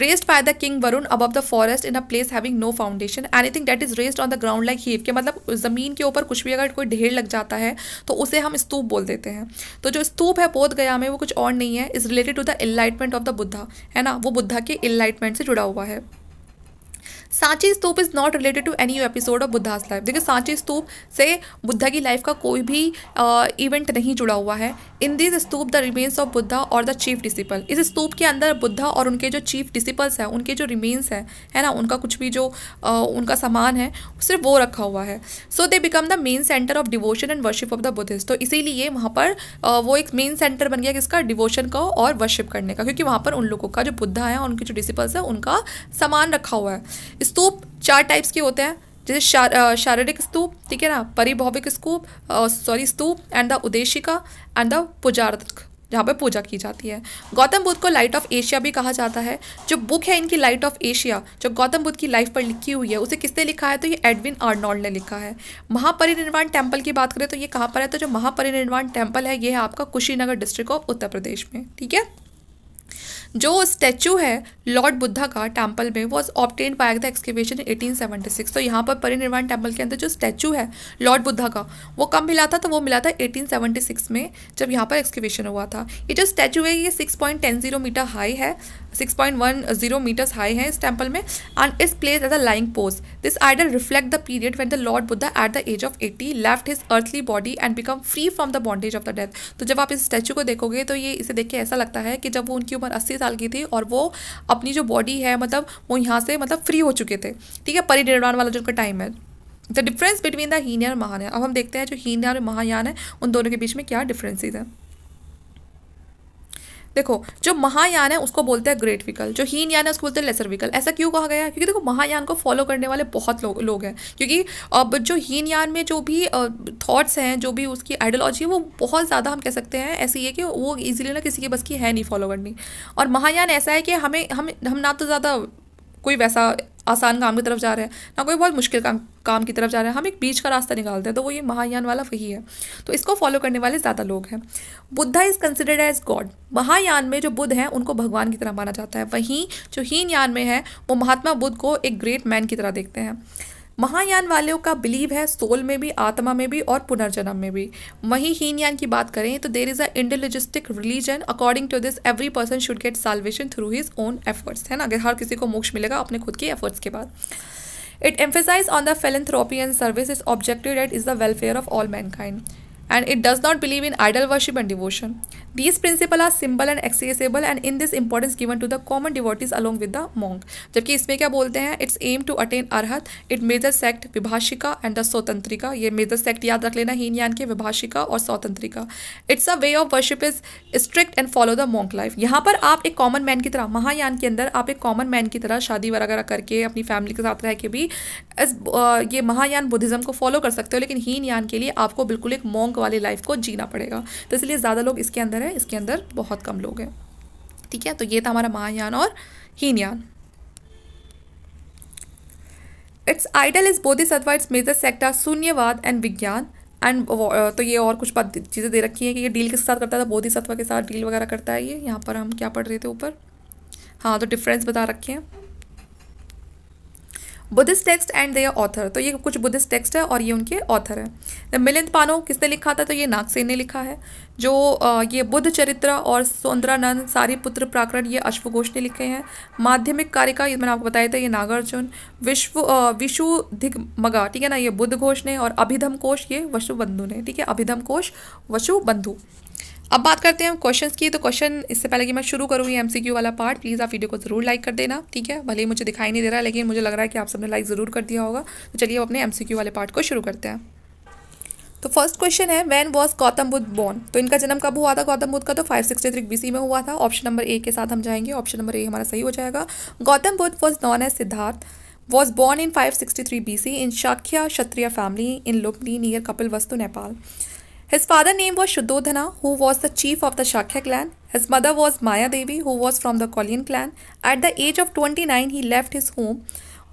raised the king Varun varun the forest in a place having no foundation anything that is raised on the ground like heap के मतलब ज़मीन के ऊपर कुछ भी अगर कोई ढेर लग जाता है तो उसे हम स्तूप बोल देते हैं तो जो स्तूप है बोध गया में वो कुछ और नहीं है is related to the enlightenment of the Buddha है ना वो बुद्धा के इलाइटमेंट से जुड़ा हुआ है Sanchi stupa is not related to any episode of Buddha's life देखिए सांची स्तूप से बुद्धा की लाइफ का कोई भी इवेंट नहीं जुड़ा हुआ है in this stupa the remains of Buddha और द चीफ डिसिपल इस स्तूप के अंदर बुद्धा और उनके जो चीफ डिसिपल्स हैं उनके जो रिमेन्स हैं है ना उनका कुछ भी जो आ, उनका सामान है सिर्फ वो रखा हुआ है so they become the main centre of devotion and worship of the Buddhist तो इसीलिए वहाँ पर आ, वो एक मेन सेंटर बन गया किसका डिवोशन का और वर्शिप करने का क्योंकि वहाँ पर उन लोगों का जो बुद्धा है उनके जो डिसिपल्स हैं उनका सामान रखा हुआ है स्तूप चार टाइप्स के होते हैं जैसे शार, शारीरिक स्तूप ठीक है ना Paribhogika stupa sorry stupa and the Uddeshika and the Pujarthaka जहाँ पर पूजा की जाती है गौतम बुद्ध को लाइट ऑफ एशिया भी कहा जाता है जो बुक है इनकी लाइट ऑफ एशिया जो गौतम बुद्ध की लाइफ पर लिखी हुई है उसे किसने लिखा है तो ये एडविन आर्नोल्ड ने लिखा है महापरिनिर्वाण टेम्पल की बात करें तो ये कहाँ पर है तो जो महापरिनिर्वाण टेम्पल है ये है आपका कुशीनगर डिस्ट्रिक्ट ऑफ उत्तर प्रदेश में ठीक है जो स्टैचू है लॉर्ड बुद्धा का टेम्पल में वॉज ऑप्टेन पाया था एक्सकेवेशन एटीन सेवेंटी सिक्स तो यहाँ पर परिनिर्वाण टेम्पल के अंदर जो स्टैचू है लॉर्ड बुद्धा का वो कब मिला था तो वो मिला था एटीन सेवेंटी सिक्स में जब यहाँ पर एक्सकेवेशन हुआ था ये जो स्टैचू है ये six point ten zero metre high है six point one zero metres high है इस टेम्पल में and is place as a lying pose this idol reflect the period when the lord Buddha at the age of eighty left his earthly body and become free from the bondage of the death तो जब आप इस स्टैचू को देखोगे तो ये इसे देख के ऐसा लगता है कि जब वो उनकी उम्र अस्सी साल की थी और वो अपनी जो बॉडी है मतलब वो यहाँ से मतलब फ्री हो चुके थे ठीक है परिनिर्माण वाला जो उनका टाइम है the difference between the Hinayana और महानयान अब हम देखते हैं जो हीनयान और महायान है उन दोनों के बीच में क्या डिफरेंसेज हैं देखो जो महायान है उसको बोलते हैं ग्रेट विकल जो हीन यान है उसको बोलते हैं लेसर विकल ऐसा क्यों कहा गया है क्योंकि देखो महायान को फॉलो करने वाले बहुत लोग लोग हैं क्योंकि अब जो हीन यान में जो भी थाट्स हैं जो भी उसकी आइडियोलॉजी है वो बहुत ज़्यादा हम कह सकते हैं ऐसी है कि वो ईजिली ना किसी की बस की है नहीं फॉलो करनी और महायान ऐसा है कि हमें हम हम ना तो ज़्यादा कोई वैसा आसान काम की तरफ जा रहा है ना कोई बहुत मुश्किल काम काम की तरफ जा रहे हैं हम एक बीच का रास्ता निकालते हैं तो वो ये महायान वाला वही है तो इसको फॉलो करने वाले ज़्यादा लोग हैं Buddha is considered as god Mahayana में जो बुद्ध हैं उनको भगवान की तरह माना जाता है वहीं जो हीन यान में है वो महात्मा बुद्ध को एक ग्रेट मैन की तरह देखते हैं महायान वालों का बिलीव है सोल में भी आत्मा में भी और पुनर्जन्म में भी वहीं हीनयान यान की बात करें तो there is a individualistic religion according to this every person should get salvation through his own efforts है ना अगर हर किसी को मोक्ष मिलेगा अपने खुद के एफर्ट्स के बाद it emphasise on the philanthropy and service its objective that is the welfare of all mankind and it does not believe in idol worship and devotion. These principles are simple and accessible and in this importance given to the common devotees along with the monk. जबकि इसमें क्या बोलते हैं its aim to attain arhat it major sect Vaibhashika and the Sautrantika ये मेजर सेक्ट याद रख लेना हीन यान के विभाषिका और Sautrantika its a way of worship is strict and follow the monk life यहाँ पर आप एक कॉमन मैन की तरह महायान के अंदर आप एक कॉमन मैन की तरह शादी वगैरह करके अपनी फैमिली के साथ रह के भी इस ये महायान बुद्धिज़्म को फॉलो कर सकते हो लेकिन हीन यान के लिए आपको बिल्कुल एक मोंक स्ट्रगल वाली लाइफ को जीना पड़ेगा तो इसलिए ज़्यादा लोग इसके अंदर है इसके अंदर बहुत कम लोग हैं ठीक है तो ये था हमारा महायान और Hinayana its idol is sattva its major sector Shunyavada and Vijnana and तो ये और कुछ बात चीज़ें दे रखी हैं कि ये डील किस साथ करता था बोधि सत्वा के साथ डील वगैरह करता है ये यहाँ पर हम क्या पढ़ रहे थे ऊपर हाँ तो डिफरेंस बता रखे हैं Buddhist text and they author तो ये कुछ बुद्धिस्ट टेक्स्ट है और ये उनके ऑथर है द मिलिंद पानो किसने लिखा था तो ये नागसेन ने लिखा है जो ये बुद्ध चरित्र और सौंदरानंद सारी पुत्र प्राकरण ये अश्वघोष ने लिखे हैं माध्यमिक कारिका ये मैंने आपको बताया था ये नागार्जुन विश्व विशु दिग्मगा ठीक है ना ये बुद्ध घोष ने और अभिधम कोश ये वशुबंधु ने ठीक है अभिधम कोश वशुबंधु अब बात करते हैं हम क्वेश्चंस की तो क्वेश्चन इससे पहले कि मैं शुरू करूँ ये एमसीक्यू वाला पार्ट प्लीज़ आप वीडियो को ज़रूर लाइक कर देना ठीक है भले ही मुझे दिखाई नहीं दे रहा लेकिन मुझे लग रहा है कि आप सबने लाइक ज़रूर कर दिया होगा तो चलिए अपने एम वाले पार्ट को शुरू करते हैं तो फर्स्ट क्वेश्चन है when was Gautam Buddha born तो इनका जन्म कब हुआ था गौतम बुद्ध का तो 563 सी में हुआ था ऑप्शन नंबर ए के साथ हम जाएंगे ऑप्शन नंबर ए हमारा सही हो जाएगा Gautam Buddha was known as Siddhartha was born in 563 C in Shakya Kshatriya family in Lumbini near Kapilavastu Nepal His father name was Shuddhodhana, who was the chief of the Shakya clan. His mother was Maya Devi, who was from the Kolyan clan. At the age of 29, he left his home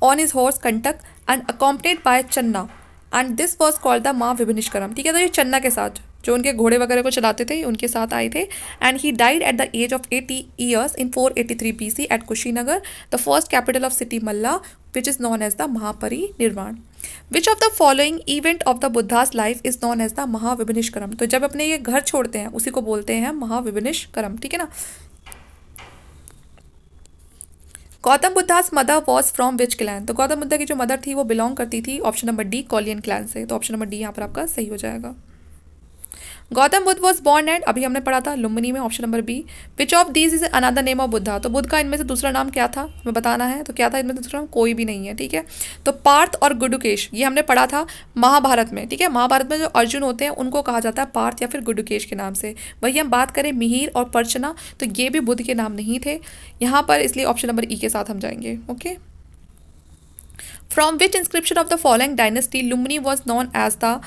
on his horse Kantak and accompanied by Channa. And this was called the Ma Vibhishkaram. ठीक है तो ये चन्ना के साथ जो उनके घोड़े वगैरह को चलाते थे उनके साथ आए थे and he died at the age of 80 years in 483 eighty three B C at Kushinagar the first capital of city Malla which is known as the Mahaparinirvana which of the following event of the Buddha's life is known as the महाविभिनिश महाविभिनिष्करम तो जब अपने ये घर छोड़ते हैं उसी को बोलते हैं महाविभिनिश महाविभिनिष्करम ठीक है ना Gautam Buddha's mother was from which clan तो गौतम बुद्धा की जो मदर थी वो बिलोंग करती थी option number D Koliyan clan से तो ऑप्शन नंबर डी यहाँ पर आपका सही हो जाएगा Gautam Buddha was born and अभी हमने पढ़ा था लुम्बिनी में option number B which of these is another name of Buddha तो बुद्ध का इनमें से दूसरा नाम क्या था हमें बताना है तो क्या था इनमें से दूसरा नाम कोई भी नहीं है ठीक है तो पार्थ और गुडुकेश ये हमने पढ़ा था महाभारत में ठीक है महाभारत में जो अर्जुन होते हैं उनको कहा जाता है पार्थ या फिर गुडुकेश के नाम से वही हम बात करें मिहिर और परचना तो ये भी बुद्ध के नाम नहीं थे यहाँ पर इसलिए ऑप्शन नंबर ई के साथ हम जाएंगे okay from which inscription of the following dynasty Lumbini was known as the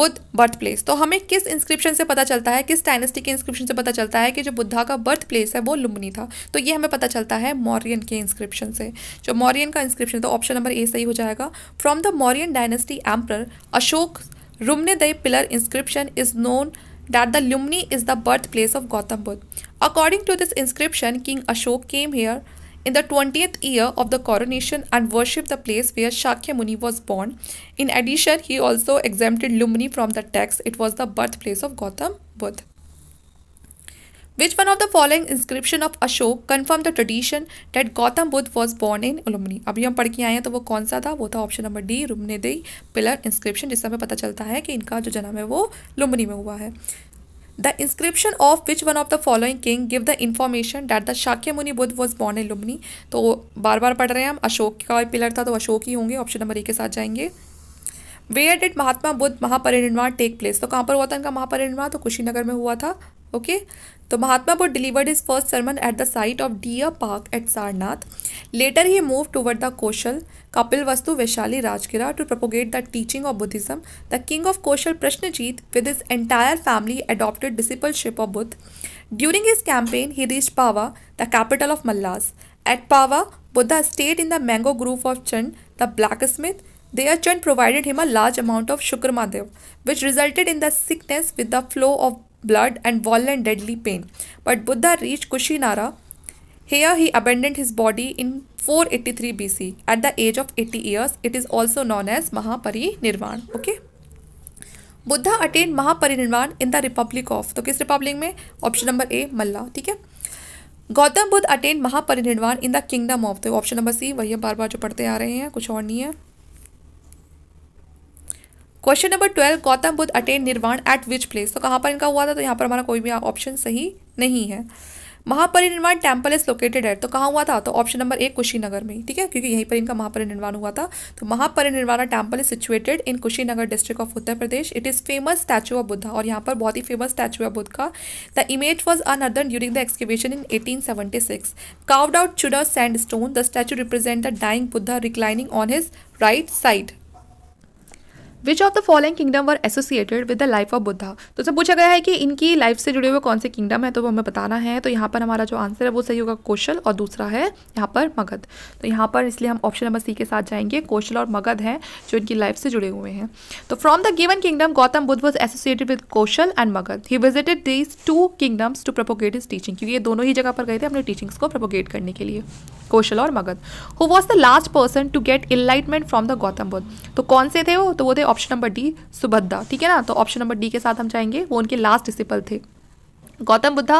Buddha birth place तो हमें किस इंस्क्रिप्शन से पता चलता है किस डायनेस्टी के इंस्क्रिप्शन से पता चलता है कि जो बुद्धा का बर्थ प्लेस है वो लुम्बनी था तो ये हमें पता चलता है मौर्यन के इंस्क्रिप्शन से जो मौर्यन का इंस्क्रिप्शन तो ऑप्शन नंबर ए सही हो जाएगा from the Mauryan dynasty emperor Ashoka Rummindei pillar inscription is known that the Lumbini is the birth place of Gautam Buddha according to this inscription king Ashoka came here in the 20th year of the coronation and worship the place where Shakyamuni was born. In addition, he also exempted lumini from the tax. It was the birthplace of Gautam buddh Which one of the following inscription of Ashok confirm the tradition that Gautam buddh was born in lumini abhi hum padh ke aaye hain to wo kaun sa tha wo tha option number d Rummindei pillar inscription जिससे हमें पता चलता है कि इनका जो जन्म है वो लुम्बनी में हुआ है the inscription of which one of the following king give the information that the Shakya muni Buddha was born in Lumbini तो बार बार पढ़ रहे हैं हम अशोक का पिलर था तो अशोक ही होंगे ऑप्शन नंबर ए के साथ जाएंगे where did Mahatma Buddha Mahaparinirvana take place तो कहाँ पर हुआ था इनका महापरिनिर्वाण तो कुशीनगर में हुआ था okay So Mahatma Buddha delivered his first sermon at the site of Deer Park at Sarnath. Later he moved toward the Koshal, Kapilvastu Vaishali Rajgira to propagate the teaching of Buddhism. The king of Koshal Prasenjit, with his entire family adopted discipleship of Buddha. During his campaign he reached Pava, the capital of Mallas. At Pava, Buddha stayed in the mango grove of Chand, the blacksmith, their Chand provided him a large amount of Shukramadev, which resulted in the sickness with the flow of blood and violent deadly pain. But Buddha reached Kushinara. Here he abandoned his body in 483 BC at the age of 80 years. It is also known as Mahaparinirvan. Okay. Buddha attain Mahaparinirvana in the republic of तो किस रिपब्लिक में ऑप्शन नंबर ए मल्ला ठीक है Gautam Buddha attain Mahaparinirvana in the kingdom of तो ऑप्शन नंबर सी वही बार बार जो पढ़ते आ रहे हैं कुछ और नहीं है question number twelve Gautam Buddha attain nirvana at which place तो कहाँ पर इनका हुआ था तो यहाँ पर हमारा कोई भी ऑप्शन सही नहीं है महापरिनिर्वाण टेम्पल इज लोकेटेड है तो कहाँ हुआ था तो ऑप्शन नंबर एक कुशीनगर में ठीक है क्योंकि यहीं पर इनका महापरिनिर्वाण हुआ था तो Mahaparinirvana temple is situated in Kushinagar district of Uttar Pradesh it is famous statue of Buddha और यहाँ पर बहुत ही फेमस स्टैचू ऑफ बुद्ध का the image was unearthed during the excavation in eighteen seventy six carved out Chunar sandstone the statue represent the dying Buddha reclining on his right side which of the following kingdom were associated with the life of Buddha तो सब पूछा गया है कि इनकी लाइफ से जुड़े हुए कौन से किंगडम है तो वो हमें बताना है तो यहाँ पर हमारा जो आंसर है वो सही होगा कौशल और दूसरा है यहाँ पर मगध तो यहाँ पर इसलिए हम ऑप्शन नंबर सी के साथ जाएंगे कौशल और मगध हैं जो इनकी लाइफ से जुड़े हुए हैं तो from the given kingdom Gautam Buddha was associated with Kosala and Magadha he visited these two kingdoms to propagate his teaching क्योंकि ये दोनों ही जगह पर गए थे अपने टीचिंग्स को प्रोपोगेट करने के लिए कौशल और Magadha who was the last person to get enlightenment from the Gautam Buddha तो कौन से थे वो तो वो थे ऑप्शन नंबर डी सुभद्रा ठीक है ना तो ऑप्शन नंबर डी के साथ हम जाएंगे वो उनके लास्ट डिसिपल थे Gautam Buddha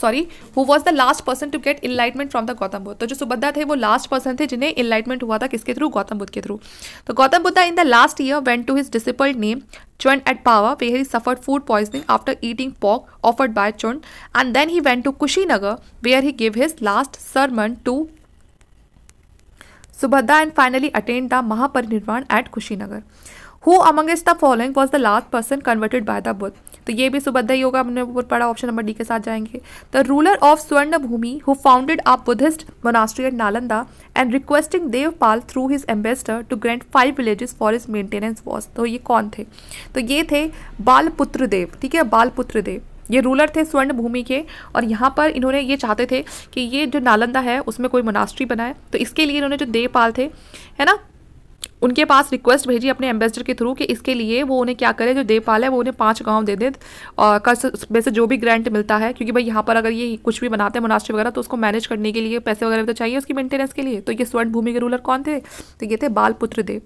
sorry who was the last person to get enlightenment from the Gautam Buddha तो जो सुभद्रा थे वो लास्ट पर्सन थे जिन्हें इनलाइटमेंट हुआ था किसके थ्रू गौतम बुद्ध के थ्रू तो Gautam Buddha in the last year went to his disciple name Chunda at Pava where he suffered food poisoning after eating pork offered by Chunda and then he went to Kushinagar where he give his last sermon to Subhadra and finally attend the Mahaparinirvana at Kushinagar who is the following was the last person converted by the Buddha तो ये भी सुबद्ध ही होगा हमने ऊपर पढ़ा ऑप्शन नंबर डी के साथ जाएंगे the ruler of Swarna Bhumi who founded a Buddhist monastery at Nalanda and requesting Devapala through his ambassador to grant five villages for his maintenance was तो ये कौन थे तो ये थे बालपुत्र देव ठीक है बालपुत्र देव ये रूलर थे स्वर्ण भूमि के और यहाँ पर इन्होंने ये चाहते थे कि ये जो नालंदा है उसमें कोई मोनास्ट्री बनाए तो इसके लिए इन्होंने जो देवपाल थे है ना उनके पास रिक्वेस्ट भेजी अपने एम्बेसडर के थ्रू कि इसके लिए वो उन्हें क्या करें जो देवपाल है वो उन्हें पाँच गाँव दे दे और कर वैसे जो भी ग्रांट मिलता है क्योंकि भाई यहाँ पर अगर ये कुछ भी बनाते हैं मोनास्ट्री वगैरह तो उसको मैनेज करने के लिए पैसे वगैरह तो चाहिए उसकी मेंटेनेंस के लिए तो ये स्वर्ण भूमि के रूलर कौन थे तो ये थे बालपुत्र देव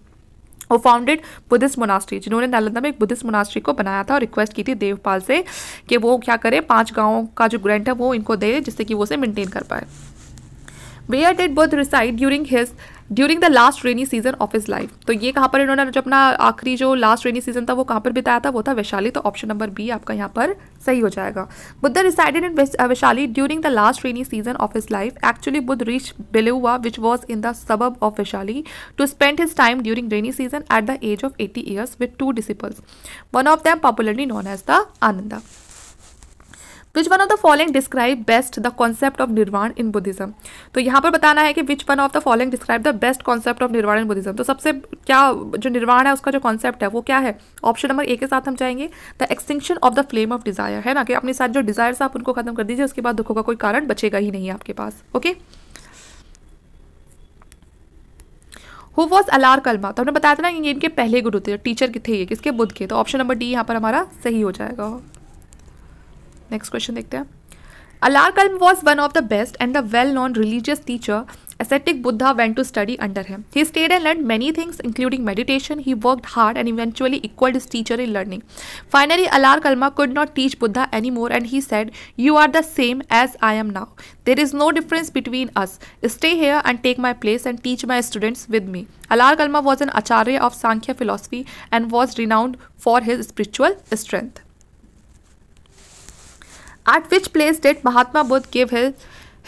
वो फाउंडेड बुद्धिस्ट मोनास्ट्री जिन्होंने नालंदा में एक बुद्धिस्ट मोनास्ट्री को बनाया था और रिक्वेस्ट की थी देवपाल से कि वो क्या करें पांच गांवों का जो ग्रेंट है वो इनको दे जिससे कि वो उसे मेंटेन कर पाए where are did Buddha reside during his during the last rainy season of his life तो ये कहाँ पर इन्होंने जो अपना आखिरी जो लास्ट रेनी सीजन था वो कहाँ पर बिताया था वो था वैशाली तो ऑप्शन नंबर बी आपका यहाँ पर सही हो जाएगा Buddha decided in Vaishali during the last rainy season of his life actually Buddha reach Beluva which was in the sub of Vaishali to spend his time during rainy season at the age of eighty years with two disciples one of them popularly known as the Ananda which one of the following describe best the concept of nirvana in Buddhism तो यहाँ पर बताना है कि विच one of the following describe the best concept of nirvana in Buddhism तो सबसे क्या जो निर्वाण है उसका जो कॉन्सेप्ट है वो क्या है ऑप्शन नंबर ए के साथ हम जाएंगे the extinction of the flame of desire है ना कि अपने साथ जो डिजायर्स आप उनको खत्म कर दीजिए उसके बाद दुखों का कोई कारण बचेगा ही नहीं आपके पास okay who was Alara Kalama तो हमने बताया था ना कि इनके पहले गुरु थे टीचर के थे ये किसके बुद्ध के तो ऑप्शन नंबर डी यहाँ पर हमारा सही हो जाएगा Next question. देखते हैं was one of the best and the well-known religious teacher. Ascetic Buddha went to study under him. He stayed and learned many things, including meditation. He worked hard and eventually equaled his teacher in learning. Finally, Alarkalma could not teach Buddha anymore and he said, You are the same as I am now. There is no difference between us. Stay here and take my place and teach my students with me. Alarkalma was an acharya of Sankhya philosophy and was renowned for his spiritual strength. At which place did Mahatma Buddha give his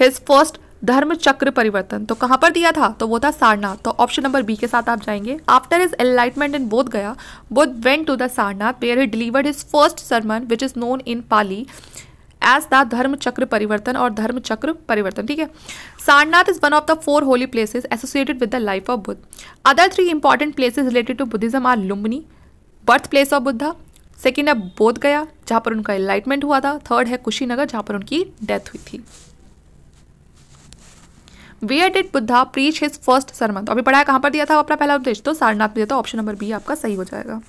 his first Dharma Chakra परिवर्तन तो कहाँ पर दिया था तो वो था सारनाथ तो ऑप्शन नंबर बी के साथ आप जाएंगे after is enlightenment in Bodh Gaya Buddha went to the Sarnath where he delivered his first sermon which is known in Pali as the Dharma Chakra Parivartan और धर्म चक्र परिवर्तन ठीक है Sarnath is one of the four holy places associated with the life of Buddha other three important places related to Buddhism are Lumbini birth place of Buddha second है बोध गया जहाँ पर उनका इलाइटमेंट हुआ था थर्ड है कुशीनगर जहाँ पर उनकी डेथ हुई थी where did Buddha preach his first sermon तो अभी पढ़ाया कहाँ पर दिया था अपना पहला उपदेश तो सारनाथ में दिया था ऑप्शन नंबर बी आपका सही हो जाएगा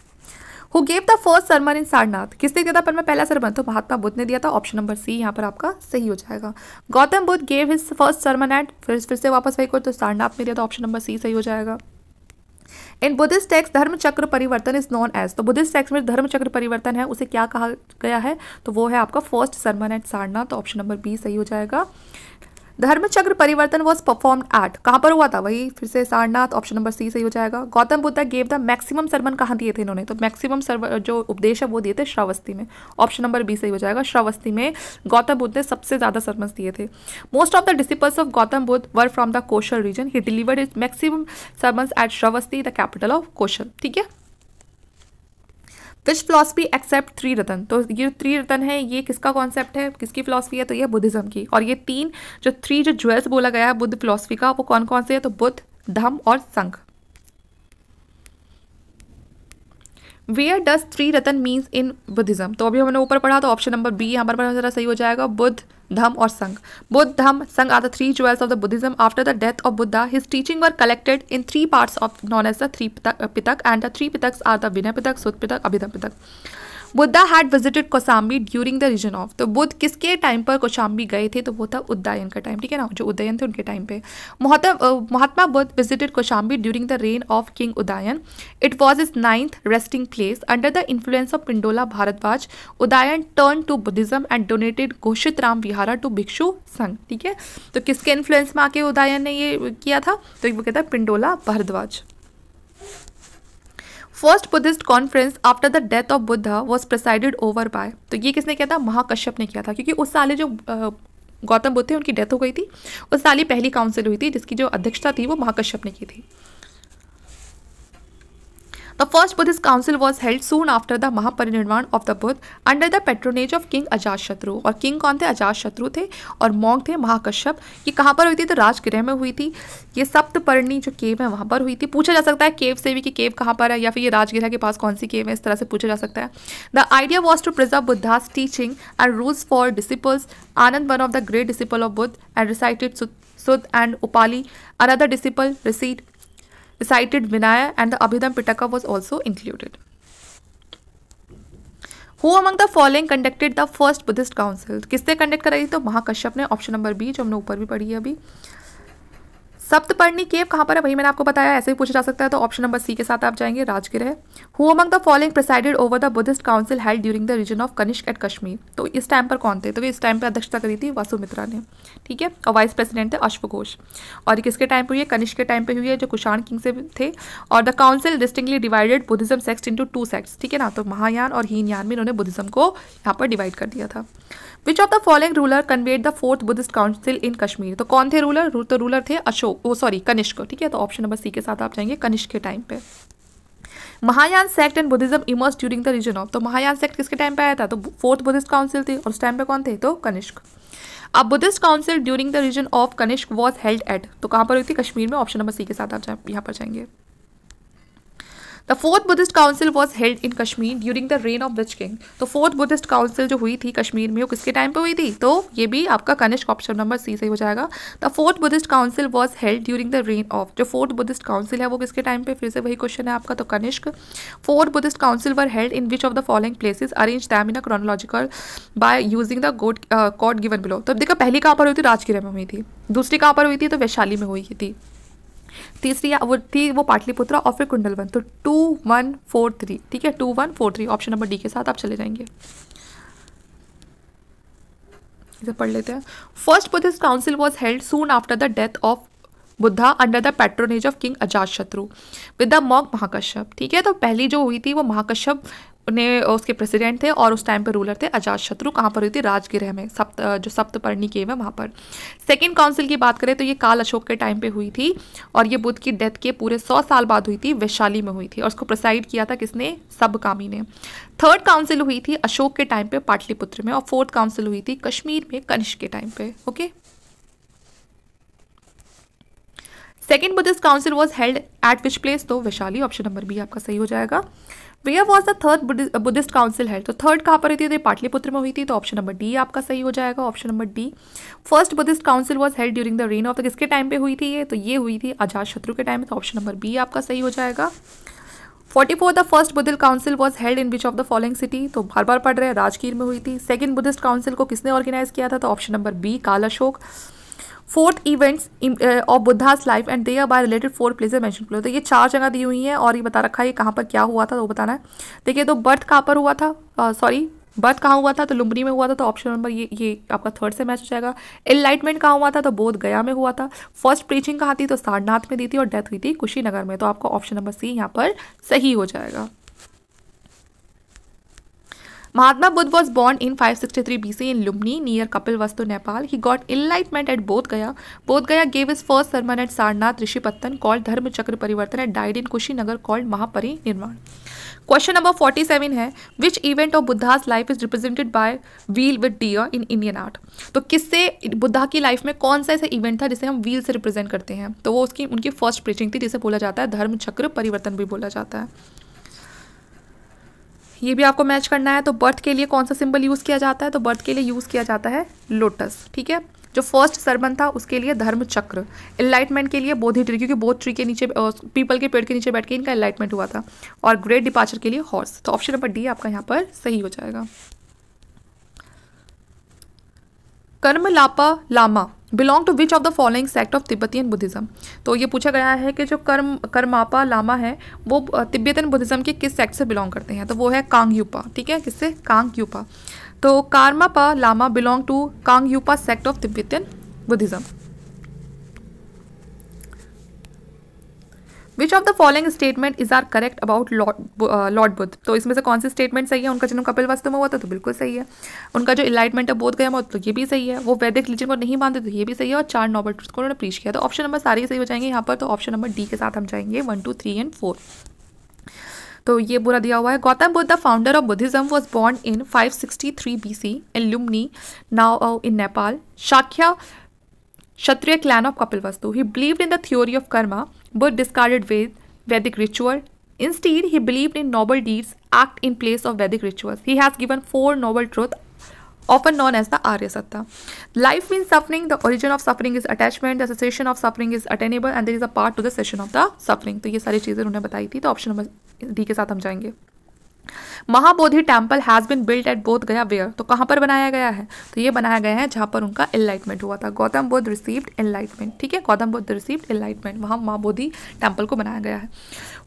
who gave the first sermon in Sarnath किसने दिया था पर मैं पहला सरमन तो महात्मा बुद्ध ने दिया था ऑप्शन नंबर सी यहाँ पर आपका सही हो जाएगा Gautam Buddha gave his first sermon at फिर फिर से वापस वही को तो सारनाथ में दिया था ऑप्शन नंबर सी सही हो जाएगा इन Buddhist takes Dharma Chakra Parivartan is known as तो बुद्धिस्ट टेक्स में धर्म चक्र परिवर्तन है उसे क्या कहा गया है तो वो है आपका फर्स्ट सरमन एट सारना तो ऑप्शन नंबर बी सही हो जाएगा धर्मचक्र परिवर्तन वॉज परफॉर्म एट कहाँ पर हुआ था वही फिर से सारनाथ ऑप्शन नंबर सी सही हो जाएगा Gautam Buddha gave the maximum sermon कहाँ दिए थे इन्होंने तो मैक्सिमम सर्वन जो उपदेश है वो दिए थे श्रावस्ती में ऑप्शन नंबर बी सही हो जाएगा श्रावस्ती में गौतम बुद्ध ने सबसे ज़्यादा सर्वंस दिए थे most of the disciples of Gautam Buddha were from the Kosala region he delivered his maximum sermons at Shravasti the capital of Kosala ठीक है which philosophy accept three ratna तो ये थ्री रतन है ये किसका कॉन्सेप्ट है किसकी फिलोसफी है तो ये बुद्धिज्म की और ये तीन जो थ्री जो ज्वेल्स बोला गया है बुद्ध फिलोसफी का वो कौन कौन से है तो बुद्ध धम और Sangha where does three ratna means in Buddhism तो अभी हमने ऊपर पढ़ा तो ऑप्शन नंबर बी यहाँ पर जरा सही हो जाएगा बुद्ध धम और संघ Buddha Dhamma Sangha are the three jewels of the Buddhism after the death of Buddha his teaching were collected in three parts of known as the three Pitaka and the three Pitakas are the Vinaya Pitaka Sutta Pitaka Abhidhamma Pitaka Buddha had visited Kaushambi during the region of तो बुद्ध किसके टाइम पर कौशाम्बी गए थे तो वो था उद्दयन का टाइम ठीक है ना जो उदयन थे उनके टाइम पे Mahatma Buddha visited Kaushambi during the reign of king Udayana it was his ninth resting place under the influence of Pindola Bharadwaj Udayana turn to Buddhism and donated Ghoshita Rama विहारा to भिक्षु संघ ठीक है तो किसके इन्फ्लुएंस में आके उदयन ने ये किया था तो वो कहता है Pindola Bharadwaj first Buddhist conference after the death of Buddha was presided over by तो ये किसने किया था महाकश्यप ने किया था क्योंकि उस साल जो गौतम बुद्ध थे उनकी डेथ हो गई थी उस साल ही पहली काउंसिल हुई थी जिसकी जो अध्यक्षता थी वो महाकश्यप ने की थी The first Buddhist council was held soon after the Mahaparinirvan of the Buddha under the patronage of King Ajashatru और किंग कौन थे अजाशत्रु थे और मॉन्ग थे महाकश्यप ये कहाँ पर हुई थी तो राजगृह में हुई थी ये सप्तपर्णी जो केव है वहाँ पर हुई थी पूछा जा सकता है केव से भी कि केव कहाँ पर है या फिर ये राजगृह के पास कौन सी केव है इस तरह से पूछा जा सकता है the idea was to preserve Buddha's teaching and rules for disciples Ananda one of the great disciple of Buddha and recited Sutta and Upali another disciple recite recited Vinaya and the Abhidham Pitaka was also included. Who among the following conducted the first Buddhist council किसने कंडक्ट कराई तो महाकश्यप ने ऑप्शन नंबर बी जो हमने ऊपर भी पढ़ी है अभी सप्तपर्णी केव कहाँ पर है वही मैंने आपको बताया ऐसे भी पूछा जा सकता है तो ऑप्शन नंबर सी के साथ आप जाएंगे Rajagriha who among the following presided over the Buddhist council held during the region of Kanishka at Kashmir तो इस टाइम पर कौन थे तो इस टाइम पर अध्यक्षता करी थी वासुमित्रा ने ठीक है और वाइस प्रेसिडेंट थे अश्व और किसके टाइम पर हुई है कनिष्क के टाइम पर हुई है जो कुशाण किंग से थे और the council distinctly divided Buddhism sect into two sects ठीक है ना तो महायान और हीनयान में इन्होंने बुद्धिज्म को यहाँ पर डिवाइड कर दिया था which of the following ruler convened the fourth Buddhist council in Kashmir तो कौन थे रूलर तो रूलर थे अशोक वो सॉरी कनिष्क ठीक है तो ऑप्शन नंबर सी के साथ आप जाएंगे कनिष्क के टाइम पे Mahayana sect and Buddhism emerged during the region of तो महायान सेक्ट किसके टाइम पे आया था तो फोर्थ बुद्धिस्ट काउंसिल थी और उस टाइम पे कौन थे तो कनिष्क अब Buddhist council during the region of Kanishka was held at तो कहाँ पर हुई थी कश्मीर में ऑप्शन नंबर सी के साथ आप यहाँ पर जाएंगे the fourth Buddhist council was held in Kashmir during the reign of which king तो फोर्थ बुद्धिस्ट काउंसिल जो हुई थी कश्मीर में वो किसके टाइम पे हुई थी तो ये भी आपका कनिष्क ऑप्शन नंबर सी सही हो जाएगा the fourth Buddhist council was held during the reign of जो फोर्थ बुद्धिस्ट काउंसिल है वो किसके टाइम पे फिर से वही क्वेश्चन है आपका तो Kanishka fourth Buddhist council were held in which of the following places arrange them in a chronological by using the गोड कॉड गिवन बिलो तो देखो पहली कहाँ पर हुई थी राजगिरा में हुई थी दूसरी कहाँ पर हुई थी तो वैशाली में हुई थी तीसरी वो थी वो पाटलिपुत्र और फिर कुंडलवन तो टू वन फोर थ्री ठीक है two one four three option number D के साथ आप चले जाएंगे इसे पढ़ लेते हैं first Buddhist council was held soon after the death of Buddha under the patronage of king Ajatashatru with the mock Mahakashyap ठीक है तो पहली जो हुई थी वो महाकश्यप ने उसके प्रेसिडेंट थे और उस टाइम पर रूलर थे अजात शत्रु कहाँ पर हुई थी राजगिरह में सप्त जो सप्तपर्णी केव है वहाँ पर सेकेंड काउंसिल की बात करें तो ये काल अशोक के टाइम पे हुई थी और ये बुद्ध की डेथ के पूरे सौ साल बाद हुई थी वैशाली में हुई थी और उसको प्रिसाइड किया था किसने कामी ने थर्ड काउंसिल हुई थी अशोक के टाइम पे पाटलिपुत्र में और फोर्थ काउंसिल हुई थी कश्मीर में कनिष्क के टाइम पे okay second Buddhist council was held at which place तो वैशाली ऑप्शन नंबर बी आपका सही हो जाएगा where was the third Buddhist council है तो थर्ड कहाँ पर हुई थी तो पाटलिपुत्र में हुई थी तो ऑप्शन नंबर डी आपका सही हो जाएगा option number D first Buddhist council was held during the reign of the किसके टाइम पे हुई थी ये तो ये हुई थी अजाज शत्रु के टाइम में तो ऑप्शन नंबर बी आपका सही हो जाएगा forty four the first Buddhist council was held in which of the following city तो बार बार पढ़ रहे हैं राजगीर में हुई थी सेकंड बुद्धिस्ट काउंसिल को किसने ऑर्गेनाइज किया था तो ऑप्शन नंबर बी काल Ashok fourth events of Buddha's life and they are by related four places mention करो तो ये चार जगह दी हुई हैं और ये बता रखा है कहाँ पर क्या हुआ था तो वो बताना है देखिए तो बर्थ कहाँ पर हुआ था सॉरी बर्थ कहाँ हुआ था तो लुम्बरी में हुआ था तो ऑप्शन नंबर ये ये आपका थर्ड से मैच हो जाएगा एनलाइटमेंट कहाँ हुआ था तो बोध गया में हुआ था फर्स्ट प्रीचिंग कहाँ थी तो सारनाथ में दी थी और डेथ हुई थी कुशीनगर में तो आपका ऑप्शन नंबर सी यहाँ पर सही हो जाएगा Mahatma Buddha was born in 563 BC in Lumni near Kapilvastu, Nepal. He got enlightenment at Bodh Gaya. Bodh Gaya gave his first sermon at Sarnath Rishipattan called Dharma Chakra Parivartan and died in Kushinagar called Mahapari Mahaparinirvan. Question number 47 है which event of Buddha's life is represented by wheel with deer in Indian art तो किससे बुद्धा की लाइफ में कौन सा ऐसा इवेंट था जिसे हम व्हील से रिप्रेजेंट करते हैं तो वो उसकी उनकी फर्स्ट प्रीचिंग थी जिसे बोला जाता है धर्म चक्र परिवर्तन भी बोला जाता है ये भी आपको मैच करना है तो बर्थ के लिए कौन सा सिंबल यूज़ किया जाता है तो बर्थ के लिए यूज़ किया जाता है लोटस ठीक है जो फर्स्ट सरबन था उसके लिए धर्म चक्र इलाइटमेंट के लिए बोधि ट्री क्योंकि बोध ट्री के नीचे पीपल के पेड़ के नीचे बैठ के इनका इलाइटमेंट हुआ था और ग्रेट डिपार्चर के लिए हॉर्स तो ऑप्शन नंबर डी आपका यहाँ पर सही हो जाएगा Karmapa lama belong to which of the following sect of Tibetan Buddhism तो ये पूछा गया है कि जो कर्म कर्मापा लामा है वो तिब्बतियन बुद्धिज्म के किस सेक्ट से बिलोंग करते हैं तो वो है कांगयूपा ठीक है किससे कांगयूपा तो Karmapa lama belong to Kagyupa sect of Tibetan Buddhism which of the following statement is are correct about lord Buddha तो इसमें से कौन सी स्टेटमेंट सही है उनका जन्म कपिल वस्तु में हुआ था तो बिल्कुल सही है उनका जो इलाइटमेंट है बोध गया तो ये भी सही है वो वैदिक रिलीजन को नहीं मानते तो ये भी सही है और चार नॉबल ट्रुथ को उन्होंने प्रीच किया तो ऑप्शन नंबर सारे सही हो जाएंगे यहाँ पर तो ऑप्शन नंबर डी के साथ हम जाएंगे one two three and four तो ये बुरा दिया हुआ है Gautam Buddha the founder of Buddhism was born in 563 C in Lumbini now in Nepal Shakya Kshatriya clan of Kapilavastu he believe in the theory of karma but discarded with Vedic ritual. Instead, he believed in noble deeds act in place of Vedic rituals. He has given four noble truths often known as the Arya Satta. Life means suffering, the origin of suffering is attachment, the cessation of suffering is attainable and there is a part to the cessation of the suffering. तो ये सारी चीज़ें उन्होंने बताई थी तो ऑप्शन नंबर डी के साथ हम जाएंगे Mahabodhi temple has been built at Bodh Gaya where तो कहाँ पर बनाया गया है तो ये बनाया गया है जहाँ पर उनका इनलाइटमेंट हुआ था गौतम बुद्ध रिसीव्ड इनलाइटमेंट ठीक है गौतम बुद्ध रिसीव्ड इनलाइटमेंट वहाँ महाबोधि टेम्पल को बनाया गया है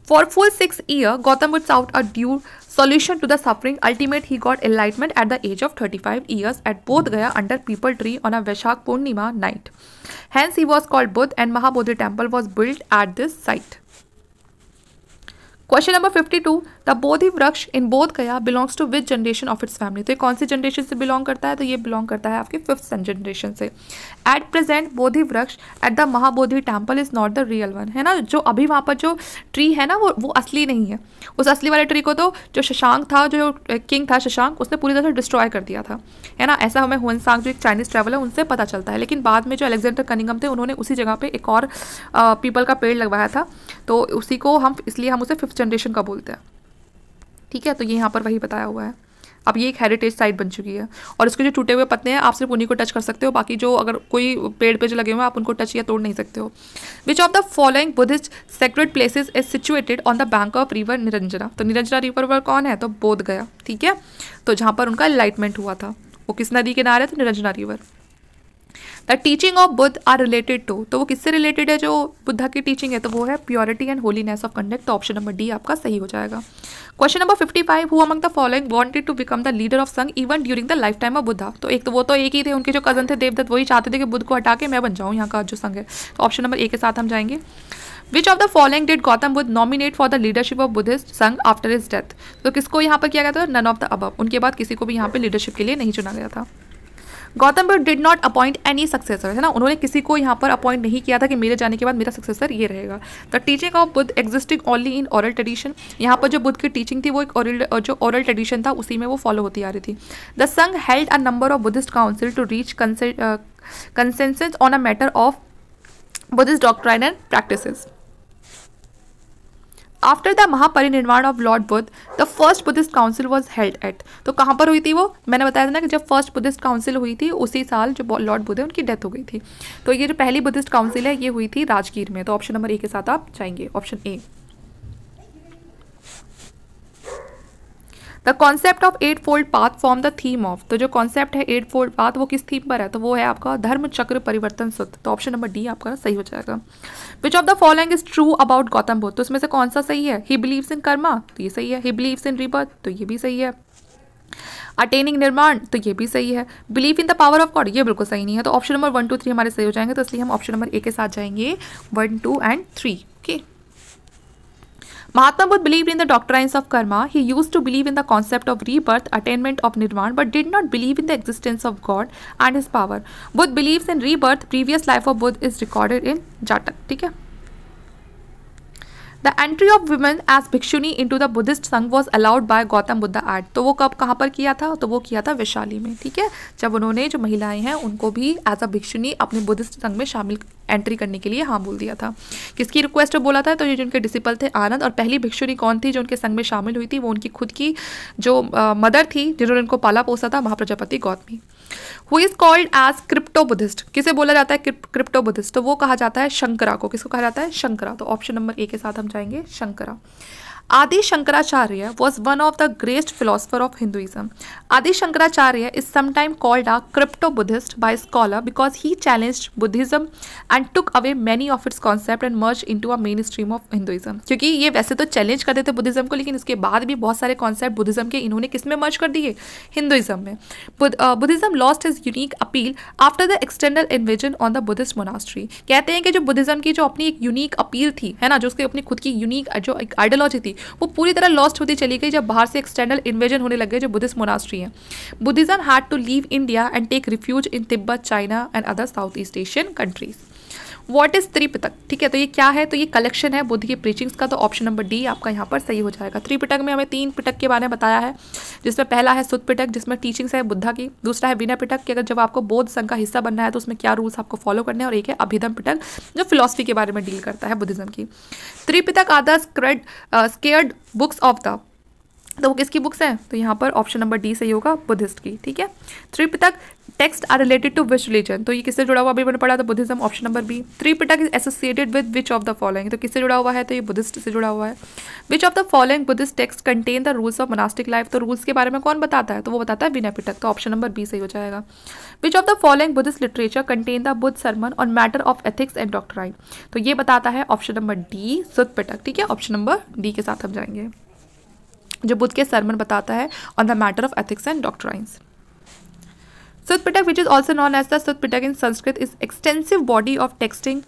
for full six year Gautam Buddha out a due solution to the suffering ultimate he got enlightenment at the age of thirty five years at Bodh Gaya under peepal tree on a Vaishakh Purnima night hence he was called Buddha and Mahabodhi temple was built at this site question number fifty two the Bodhi vriksha in Bodh Gaya belongs to which generation of its family तो ये कौन सी जनरेशन से बिलोंग करता है तो ये बिलोंग करता है आपकी फिफ्थ जनरेशन से at present Bodhi vriksha at the Mahabodhi temple is not the real one है ना जो अभी वहाँ पर जो ट्री है ना वो वो असली नहीं है उस असली वाले ट्री को तो जो शशांक था जो किंग था शशांक उसने पूरी तरह से डिस्ट्रॉय कर दिया था है ना ऐसा हमें हुन सांग जो एक चाइनीज ट्रैवल है उनसे पता चलता है लेकिन बाद में जो अलेक्जेंडर कनिंगम थे उन्होंने उसी जगह पर एक और पीपल का पेड़ लगवाया था तो उसी को हम इसलिए हम उसे फिफ्थ जनरेशन का बोलते हैं ठीक है तो ये यहाँ पर वही बताया हुआ है अब ये एक हेरिटेज साइट बन चुकी है और इसके जो टूटे हुए पत्ते हैं आप सिर्फ उन्हीं को टच कर सकते हो बाकी जो अगर कोई पेड़ पे जो लगे हुए हैं आप उनको टच या तोड़ नहीं सकते हो which of the following Buddhist sacred places is situated on the bank of river Niranjana तो निरंजना रिवर कौन है तो बोध गया ठीक है तो जहाँ पर उनका एलाइटमेंट हुआ था वो किस नदी किनारे तो Niranjana river the teaching of Buddha are related to तो वो किससे रिलेटेड है जो बुद्धा की टीचिंग है तो वो है purity and holiness of conduct तो ऑप्शन नंबर डी आपका सही हो जाएगा question number fifty five who among the following wanted to become the leader of Sangh even during the life time of Buddha तो एक तो वो तो एक ही थे उनके जो कजन थे देवदत्त वही चाहते थे कि बुद्ध को हटा के मैं बन जाऊँ यहाँ का जो संघ है तो ऑप्शन नंबर ए के साथ हम जाएंगे which of the following did Gautam Buddha nominate for the leadership of Buddhist Sangh after his death तो किसको यहाँ पर किया गया था नन ऑफ द अब उनके बाद किसी को भी यहाँ पर लीडरशिप के लिए नहीं चुना गया था Gautam Buddha did not appoint any successor है ना उन्होंने किसी को यहाँ पर अपॉइंट नहीं किया था कि मेरे जाने के बाद मेरा सक्सेसर ये रहेगा the teaching of Buddha existing only in oral tradition यहाँ पर जो बुद्ध की टीचिंग थी वो एक औरल जो ऑरल ट्रेडिशन था उसी में वो फॉलो होती आ रही थी the Sangh held a number of Buddhist council to reach consensus on a matter of Buddhist doctrine and practices after the Mahaparinirvana of lord Buddha the first Buddhist council was held at तो कहाँ पर हुई थी वो मैंने बताया था ना कि जब फर्स्ट बुद्धिस्ट काउंसिल हुई थी उसी साल जो लॉर्ड बुद्ध है उनकी डेथ हो गई थी तो ये जो पहली बुद्धिस्ट काउंसिल है ये हुई थी राजगीर में तो ऑप्शन नंबर ए के साथ आप जाएंगे option A the concept of eightfold path form the theme of तो जो कॉन्सेप्ट है एट फोल्ड पाथ वो किस थीम पर है तो वो है आपका धर्म चक्र परिवर्तन सूत्र तो ऑप्शन नंबर डी आपका सही हो जाएगा which of the following is true about Gautam Buddha तो उसमें से कौन सा सही है ही बिलीव्स इन कर्मा तो ये सही है ही बिलीव्स इन रिबर्थ तो ये भी सही है अटेनिंग निर्माण तो ये भी सही है believe in the power of God ये बिल्कुल सही नहीं है तो option number one two three हमारे सही हो जाएंगे तो इसलिए हम ऑप्शन नंबर ए के साथ जाएंगे one two and three okay Mahatma Buddha believed in the doctrines of karma. He used to believe in the concept of rebirth, attainment of nirvana, but did not believe in the existence of God and his power. Buddha believes in rebirth. Previous life of Buddha is recorded in Jataka. The entry of women as bhikshuni to the Buddhist Sangh was allowed by Gautam Buddha art तो वो कब कहाँ पर किया था तो वो किया था वैशाली में ठीक है जब उन्होंने जो महिलाएं हैं उनको भी एज अ भिक्षुनी अपने बुद्धिस्ट संघ में शामिल एंट्री करने के लिए हाँ बोल दिया था किसकी रिक्वेस्ट बोला था तो ये जिनके डिसिपल थे आनंद और पहली भिक्षुनी कौन थी जो उनके संघ में शामिल हुई थी वो उनकी खुद की जो मदर थी जिन्होंने उनको पाला पोसा था Mahaprajapati Gautami who is called as crypto Buddhist किसे बोला जाता है क्रिप्टो बुद्धिस्ट तो वो कहा जाता है शंकरा को किसको कहा जाता है शंकरा तो ऑप्शन नंबर ए के साथ हम जाएंगे Shankara Adi Shankaracharya was one of the greatest philosopher of Hinduism Adi Shankaracharya is sometime called a crypto Buddhist by scholar because he challenge Buddhism and took away many of its concept and merge into a main stream of Hinduism क्योंकि ये वैसे तो चैलेंज करते थे बुद्धिज्म को लेकिन इसके बाद भी बहुत सारे कॉन्सेप्ट बुद्धिज्म के इन्होंने किस में मर्ज कर दिए हिंदुइज्म में Buddhism lost its unique appeal after the external invasion on the Buddhist monastery कहते हैं कि जो बुद्धिज्म की जो अपनी एक यूनिक अपील थी है ना जो उसकी अपनी खुद की यूनिक जो एक आइडियोलॉजी थी थी वो पूरी तरह लॉस्ट होती चली गई जब बाहर से एक्सटर्नल इन्वेजन होने लगे जो बुद्धिस्ट मोनास्ट्री है Buddhism had to leave India and take refuge in Tibet China and other south east Asian countries what is Tripitak ठीक है तो ये क्या है तो ये कलेक्शन है बुद्ध की प्रीचिंग्स का तो ऑप्शन नंबर डी आपका यहाँ पर सही हो जाएगा त्रिपिटक में हमें तीन पिटक के बारे में बताया है जिसमें पहला है सुद पिटक जिसमें टीचिंग्स है बुद्धा की दूसरा है बिना पिटक कि अगर जब आपको बौद्ध संघ का हिस्सा बनना है तो उसमें क्या रूल्स आपको फॉलो करने हैं और एक है अभिधम पिटक जो फिलोसफी के बारे में डील करता है बुद्धिज्म की Tripitak are the sacred scared books of the तो वो किसकी बुक्स हैं तो यहाँ पर ऑप्शन नंबर डी सही होगा बुद्धिस्ट की ठीक है Tripitak text are related to which religion तो ये किससे जुड़ा हुआ अभी मैंने पढ़ा था Buddhism option number B Tripitak is associated with which of the following तो किससे जुड़ा हुआ है तो ये बुद्धिस्ट से जुड़ा हुआ है which of the following Buddhist text contain the rules of monastic life तो रूल्स के बारे में कौन बताता है तो वो बताता है विनय पिटक तो ऑप्शन नंबर बी सही हो जाएगा which of the following Buddhist literature contain the Buddha sermon on matter of ethics and doctrine तो ये बताता है ऑप्शन नंबर डी सुद पिटक ठीक है ऑप्शन नंबर डी के साथ हम जाएंगे जो बुद्ध के सरमन बताता है on the matter of ethics and doctrines Sudpitak, which is also known as the Sudpitak in Sanskrit, is extensive body of texting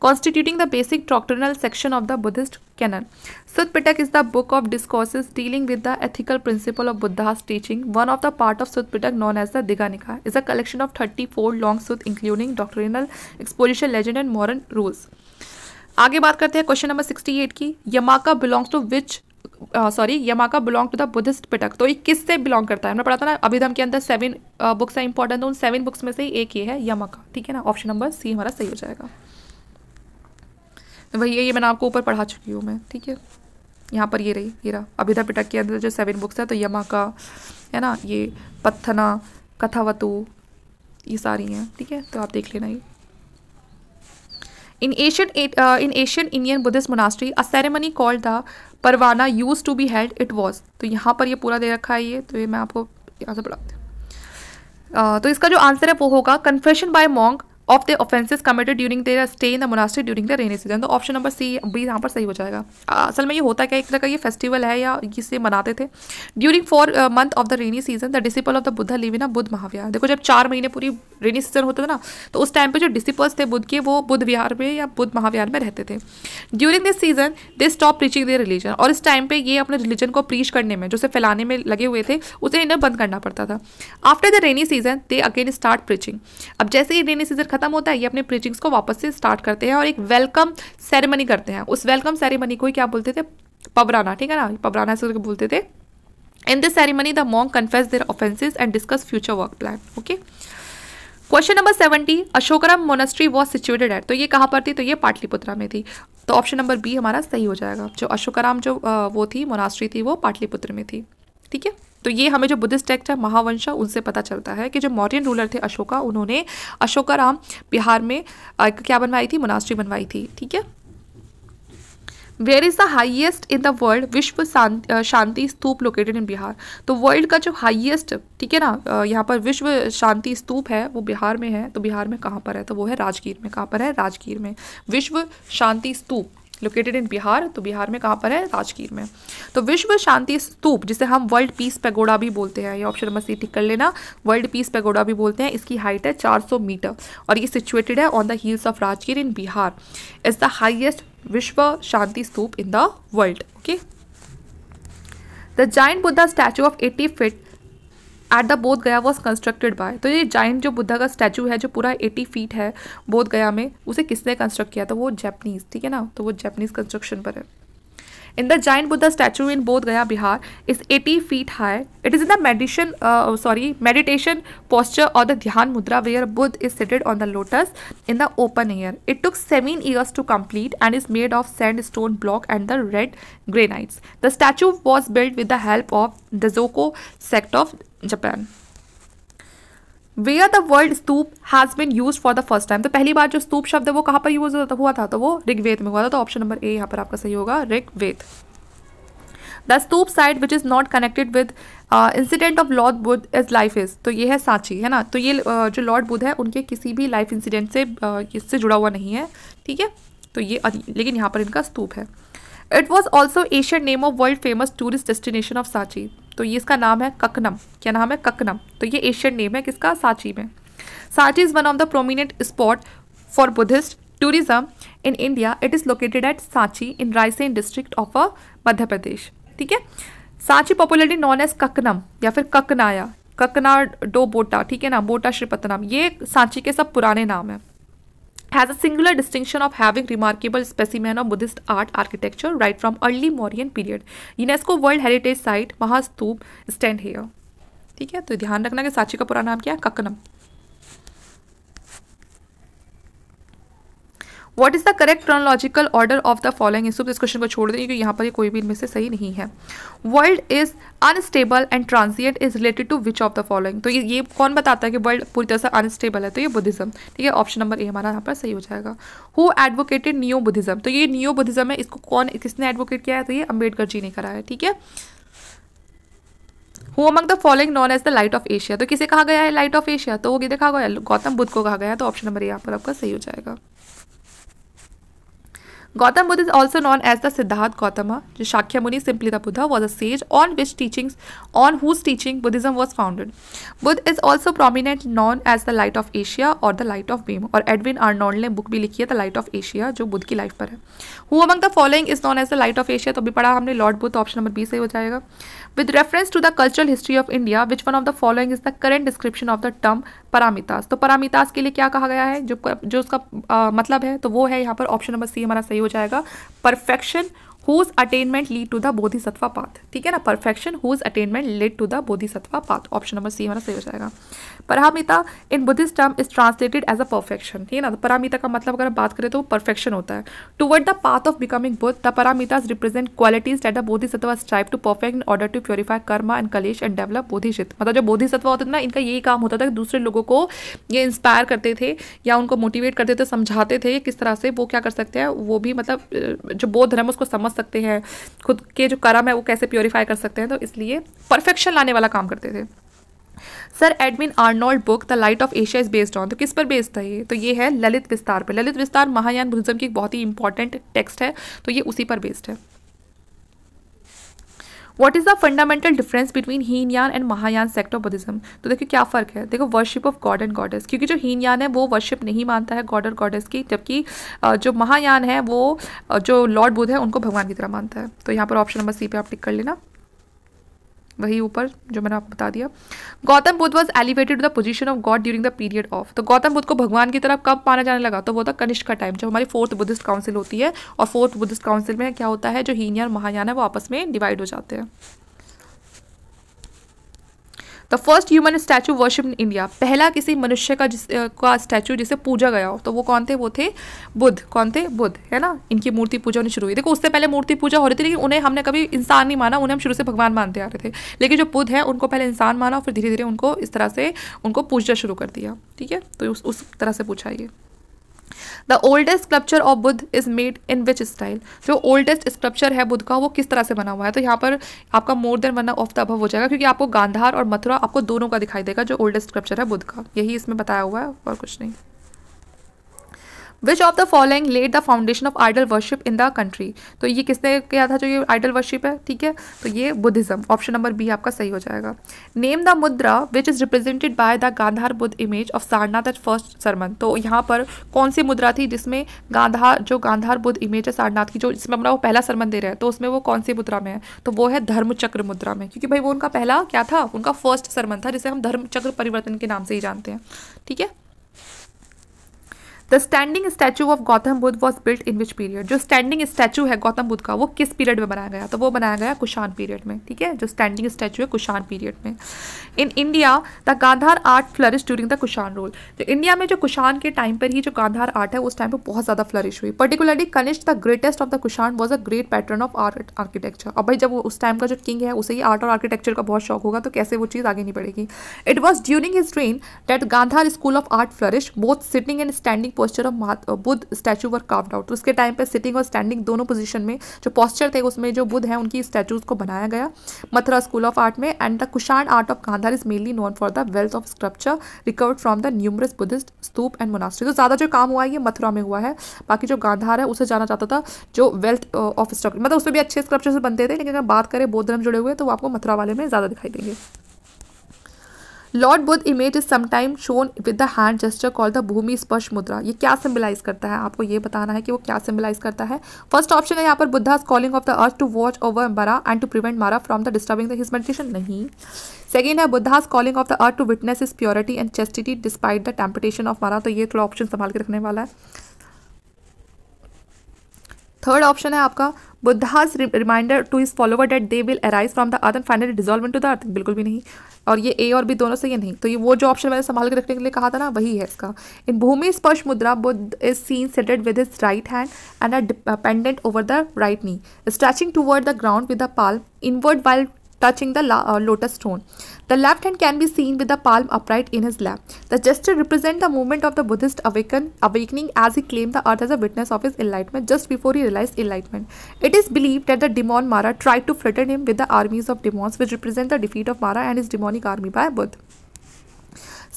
constituting the basic doctrinal section of the Buddhist canon. Sudpitak is the book of discourses dealing with the ethical principle of Buddha's teaching. One of the part of Sudpitak known as the Diganika is a collection of 34 long sut including doctrinal exposition, legend and moral rules. आगे बात करते हैं क्वेश्चन नंबर 68 की Yamaka belongs to which sorry Yamaka belong to the Buddhist Pitak तो ये किससे बिलोंग करता है हमने पढ़ा था ना अभिधम के अंदर सेवन बुक्स है इंपॉर्टेंट उन सेवन बुक्स में से एक ये है यमाका ठीक है ना ऑप्शन नंबर सी हमारा सही हो जाएगा वही तो ये मैंने आपको ऊपर पढ़ा चुकी हूँ मैं ठीक है यहाँ पर ये रही ये रहा अभिधा पिटक के अंदर जो सेवन बुक्स है तो यमाका है ना ये पत्थना कथावतु ये सारी हैं ठीक है तो आप देख लेना ये in Asian in Asian Indian Buddhist monastery a ceremony called the Pavarana use to be held it was तो यहाँ पर यह पूरा दे रखा है ये तो ये मैं आपको यहाँ से पढ़ाती हूँ uh, तो इसका जो आंसर है वो होगा confession by monk of the offences committed during their stay in the monastery during the rainy season तो ऑप्शन नंबर सी बी यहाँ पर सही हो जाएगा असल में ये होता क्या एक तरह का ये फेस्टिवल है या इसे मनाते थे during four month of the rainy season the disciple of the Buddha live in a Buddha Mahavihar देखो जब चार महीने पूरी रेनी सीजन होता था ना तो उस टाइम पर जो डिसिपल्स थे बुद्ध के वो बुद्ध विहार में या बुद्ध महाविहार में रहते थे during this season they stop preaching their religion और इस टाइम पर ये अपने रिलीजन को प्रीच करने में जो उसे फैलाने में लगे हुए थे उसे इन्हें बंद करना पड़ता था after the rainy season they again start preaching अब जैसे ही रेनी सीजन खत्म होता है ये अपने प्रीचिंग्स को वापस से स्टार्ट करते हैं और एक वेलकम सेरेमनी करते हैं उस वेलकम सेरेमनी को ही क्या बोलते थे पबराना ठीक है ना पबराना ऐसे बोलते थे in this ceremony the monk confess their offences and discuss future work plan okay question number seventy Ashokaram monastery was situated at तो ये कहाँ पर थी तो ये पाटलिपुत्रा में थी तो ऑप्शन नंबर बी हमारा सही हो जाएगा जो अशोकराम जो वो थी मोनास्ट्री थी वो पाटलिपुत्र में थी ठीक है तो ये हमें जो बुद्धिस्ट टेक्स्ट है महावंशा उनसे पता चलता है कि जो मौर्यन रूलर थे अशोका उन्होंने अशोका राम बिहार में क्या बनवाई थी मुनास्ट्री बनवाई थी ठीक है where is the highest in the world Vishwa Shanti stupa located in Bihar तो वर्ल्ड का जो हाइएस्ट ठीक है ना यहाँ पर विश्व शांति स्तूप है वो बिहार में है तो बिहार में कहाँ पर है तो वो है राजगीर में कहाँ पर है राजगीर में विश्व शांति स्तूप लोकेटेड इन बिहार तो बिहार में कहाँ पर है राजगीर में तो विश्व शांति स्तूप जिसे हम वर्ल्ड पीस पैगोडा भी बोलते हैं ये ऑप्शन नंबर सी टिक कर लेना वर्ल्ड पीस पैगोडा भी बोलते हैं इसकी हाइट है 400 मीटर और ये सिचुएटेड है on the hills of Rajgir in Bihar is the highest Vishwa Shanti stupa in the world okay the giant Buddha statue of eighty feet at the Bodh Gaya was constructed by तो ये जाइंट जो बुद्धा का स्टैचू है जो पूरा एटी फीट है बोध गया में उसे किसने कंस्ट्रक्ट किया था वो जैपनीज़ ठीक है ना तो वो जैपनीज़ कंस्ट्रक्शन पर है In the giant Buddha statue in Bodh Gaya, Bihar is 80 feet high. It is in the meditation, uh, sorry, meditation posture or the Dhyan Mudra where Buddha is seated on the lotus in the open air. It took seven years to complete and is made of sandstone block and the red granites. The statue was built with the help of the Zoko sect of Japan. Where the world stupa has been use for the first time तो पहली बार जो स्तूप शब्द है वो कहाँ पर यूज हुआ था तो वो ऋग्वेद में हुआ था तो ऑप्शन नंबर ए यहाँ पर आपका सही होगा Rigveda the stupa site which is not connected with incident of lord Buddha his life is तो ये है सांची है ना तो ये uh, जो लॉर्ड बुद्ध है उनके किसी भी लाइफ इंसिडेंट से uh, इससे जुड़ा हुआ नहीं है ठीक है तो ये लेकिन यहाँ पर इनका स्तूप है it was also Asian name of world famous tourist destination of Sanchi तो ये इसका नाम है ककनम क्या नाम है ककनम तो ये एशियन नेम है किसका सांची में Sanchi is one of the prominent spot for Buddhist tourism in India it is located at Sanchi in Raisen district of Madhya Pradesh ठीक है Sanchi popularly known as Kakanam या फिर ककनाया ककना डो बोटा ठीक है ना बोटा श्रीपतनम ये सांची के सब पुराने नाम हैं has a singular distinction of having remarkable specimen of Buddhist art architecture right from early Mauryan period. UNESCO World Heritage Site Mahastup stand here. ठीक है तो ध्यान रखना कि सांची का पूरा नाम क्या है Kakkanam what is the correct chronological order of the following इस क्वेश्चन को छोड़ दें क्योंकि यहाँ पर कोई भी इनमें से सही नहीं है world is unstable and transient is related to which of the following तो ये ये कौन बताता है कि वर्ल्ड पूरी तरह से अनस्टेबल है तो ये बुद्धिज्म ठीक है ऑप्शन नंबर ए हमारा यहाँ पर सही हो जाएगा हु एडवोकेटेड न्यू बुद्धिज्म तो ये न्यू बुद्धिज्म है इसको कौन किसने एडवोकेट किया है तो ये अम्बेडकर जी ने करा है ठीक है who among the following known as the light of Asia तो किसे कहा गया है लाइट ऑफ एशिया तो वो किधर कहा गया गौतम बुद्ध को कहा गया तो ऑप्शन नंबर ए यहाँ पर आपका सही हो जाएगा Gautam Buddha is also known as the Siddharth Gautam जो Gautama. Shakyamuni, simply the Buddha, was a sage on which teaching on whose teaching Buddhism was founded Buddha is also prominent known as the light of Asia और द लाइट ऑफ Beam. और एडविन आर्नोल्ड ने बुक भी लिखी है द लाइट ऑफ एशिया जो बुद्ध की लाइफ पर है who among the following is known as the light of Asia तो भी पढ़ा हमने lord Buddha option number B से हो जाएगा with reference to the cultural history of India which one of the following is the correct description of the term paramitas तो परामितास के लिए क्या कहा गया है जो जो उसका आ, मतलब है तो वो है यहाँ पर ऑप्शन नंबर सी हमारा सही हो जाएगा perfection whose attainment lead to the bodhisattva path ठीक है ना perfection whose attainment lead to the bodhisattva path option number C हमारा सही हो जाएगा paramita in Buddhist term is translated as a perfection ठीक है ना परामिता तो का मतलब अगर हम बात करें तो परफेक्शन होता है toward the path of becoming Buddha the paramitas represent qualities at the bodhisattva strive to perfect in order to purify karma and klesha and develop bodhicitta मतलब जो बोधिसत्व होता था ना इनका यही काम होता था कि दूसरे लोगों को ये इंस्पायर करते थे या उनको मोटिवेट करते थे समझाते थे किस तरह से वो क्या कर सकते हैं वो भी मतलब जो बौद्ध धर्म उसको समझ सकते हैं खुद के जो कर्म है वो कैसे प्योरीफाई कर सकते हैं तो इसलिए परफेक्शन लाने वाला काम करते थे sir Edwin Arnold book the light of Asia is based on तो किस पर बेस्ड था ये तो ये है ललित विस्तार पर ललित विस्तार महायान बुद्धिज्म की एक बहुत ही इंपॉर्टेंट टेक्स्ट है तो ये उसी पर बेस्ड है what is the fundamental difference between Hinayana and Mahayana sect of Buddhism तो देखिए क्या फ़र्क है देखो worship of god and goddess क्योंकि जो हीन यान है वो वर्शिप नहीं मानता है गॉड और गॉडेस की जबकि जो महायान है वो जो लॉर्ड बुद्ध है उनको भगवान की तरह मानता है तो यहाँ पर ऑप्शन नंबर सी पे आप टिक कर लेना वही ऊपर जो मैंने आपको बता दिया Gautam Buddha was elevated the position of god during the period of तो गौतम बुद्ध को भगवान की तरफ कब माना जाने लगा तो वो था कनिष्ठ का टाइम जब हमारी फोर्थ बुद्धिस्ट काउंसिल होती है और फोर्थ बुद्धिस्ट काउंसिल में क्या होता है जो हीनिया महायान है वो आपस में डिवाइड हो जाते हैं the first human statue worship in India पहला किसी मनुष्य का जिस का स्टैचू जिसे पूजा गया हो तो वो कौन थे वो थे बुद्ध कौन थे बुद्ध है ना इनकी मूर्ति पूजा होनी शुरू हुई देखो उससे पहले मूर्ति पूजा हो रही थी लेकिन उन्हें हमने कभी इंसान नहीं माना उन्हें हम शुरू से भगवान मानते आ रहे थे लेकिन जो बुद्ध है उनको पहले इंसान माना और फिर धीरे धीरे उनको इस तरह से उनको पूजना शुरू कर दिया ठीक है तो उस, उस तरह से पूछा ये the oldest sculpture of Buddha is made in which style जो ओल्डेस्ट स्क्रप्चर है बुद्ध का वो किस तरह से बना हुआ है तो यहाँ पर आपका more than one of the above हो जाएगा क्योंकि आपको गांधार और मथुरा आपको दोनों का दिखाई देगा जो ओल्डेस्ट स्क्रप्चर है बुद्ध का यही इसमें बताया हुआ है और कुछ नहीं which of the following led the foundation of idol worship in the country तो ये किसने किया था जो ये आइडल वर्शिप है ठीक है तो ये बुद्धिज्म ऑप्शन नंबर बी आपका सही हो जाएगा name the mudra which is represented by the Gandhara Buddha image of Sarnath at first sermon तो यहाँ पर कौन सी मुद्रा थी जिसमें गांधार जो गांधार बुद्ध इमेज है सारनाथ की जो जिसमें अपना वो पहला सरमन दे रहे हैं तो उसमें वो कौन सी मुद्रा में है तो वो है धर्मचक्र मुद्रा में क्योंकि भाई वो उनका पहला क्या था उनका फर्स्ट सरमन था जिसे हम धर्मचक्र परिवर्तन के नाम से ही जानते हैं ठीक है the standing statue of Gautam Buddha was built in which period जो स्टैंडिंग स्टैचू है गौतम बुद्ध का वो किस पीरियड में बनाया गया तो वो बनाया गया कुशान पीरियड में ठीक है जो स्टैंडिंग स्टैचू है कुशान पीरियड में in India the Gandhara art flourish during the Kushan rule तो इंडिया में जो कुशान के टाइम पर ही जो गांधार आर्ट है उस टाइम पर बहुत ज़्यादा फ्लरिश हुई particularly Kanishka the greatest of the Kushan was a great patron of art architecture और भाई जब वो उस टाइम का जो किंग है उसे ही आर्ट और आर्किटेक्चर का बहुत शौक होगा तो कैसे वो चीज़ आगे नहीं बढ़ेगी it was during his reign that Gandhara school of art flourish both sitting and standing posture of Buddha statue were carved out उसके टाइम पर सिटिंग और स्टैंडिंग दोनों पोजिशन में जो पोस्चर थे उसमें जो बुद्ध है उनकी स्टैचूज को बनाया गया मथुरा स्कूल ऑफ आर्ट में and the Kushan art of Gandhara is mainly known for the wealth of sculpture recovered from the numerous Buddhist stupa and monastery तो ज़्यादा जो काम हुआ है ये मथुरा में हुआ है बाकी जो गांधार है उसे जाना जाता था जो वेल्थ ऑफ स्ट्रक्चर मतलब उसमें भी अच्छे स्क्रप्चर बनते थे लेकिन अगर बात करें बौद्ध धर्म जुड़े हुए तो वो आपको मथुरा वाले में ज़्यादा दिखाई देंगे लॉर्ड बुद्ध इमेज इज समाइम shown with the hand gesture call the bhumi स्पर्श मुद्रा ये क्या सिम्बलाइज करता है आपको ये बताना है कि वो क्या सिम्बलाइज करता है फर्स्ट ऑप्शन है यहाँ पर Buddha calling of the earth to watch over Mara and to prevent Mara from the disturbing the his meditation नहीं सेकेंड है Buddha's calling of the earth to witness his purity and chastity despite the temptation of Mara तो ये थोड़ा ऑप्शन संभाल के रखने वाला है थर्ड ऑप्शन है आपका Buddha's reminder to his follower that they will arise from the earth and finally dissolve to the earth बिल्कुल भी नहीं और ये ए और बी दोनों से ये नहीं तो ये वो जो ऑप्शन मैंने संभाल के रखने के लिए कहा था ना वही है इसका इन भूमि स्पर्श mudra Buddha is seen seated with his right hand and are dependent over the right knee stretching toward the ground with the palm inward while touching the lotus stone The left hand can be seen with the palm upright in his lap. The gesture represents the movement of the Buddhist awaken, awakening as he claimed the earth as a witness of his enlightenment just before he realized enlightenment. It is believed that the demon Mara tried to threaten him with the armies of demons which represent the defeat of Mara and his demonic army by Buddha.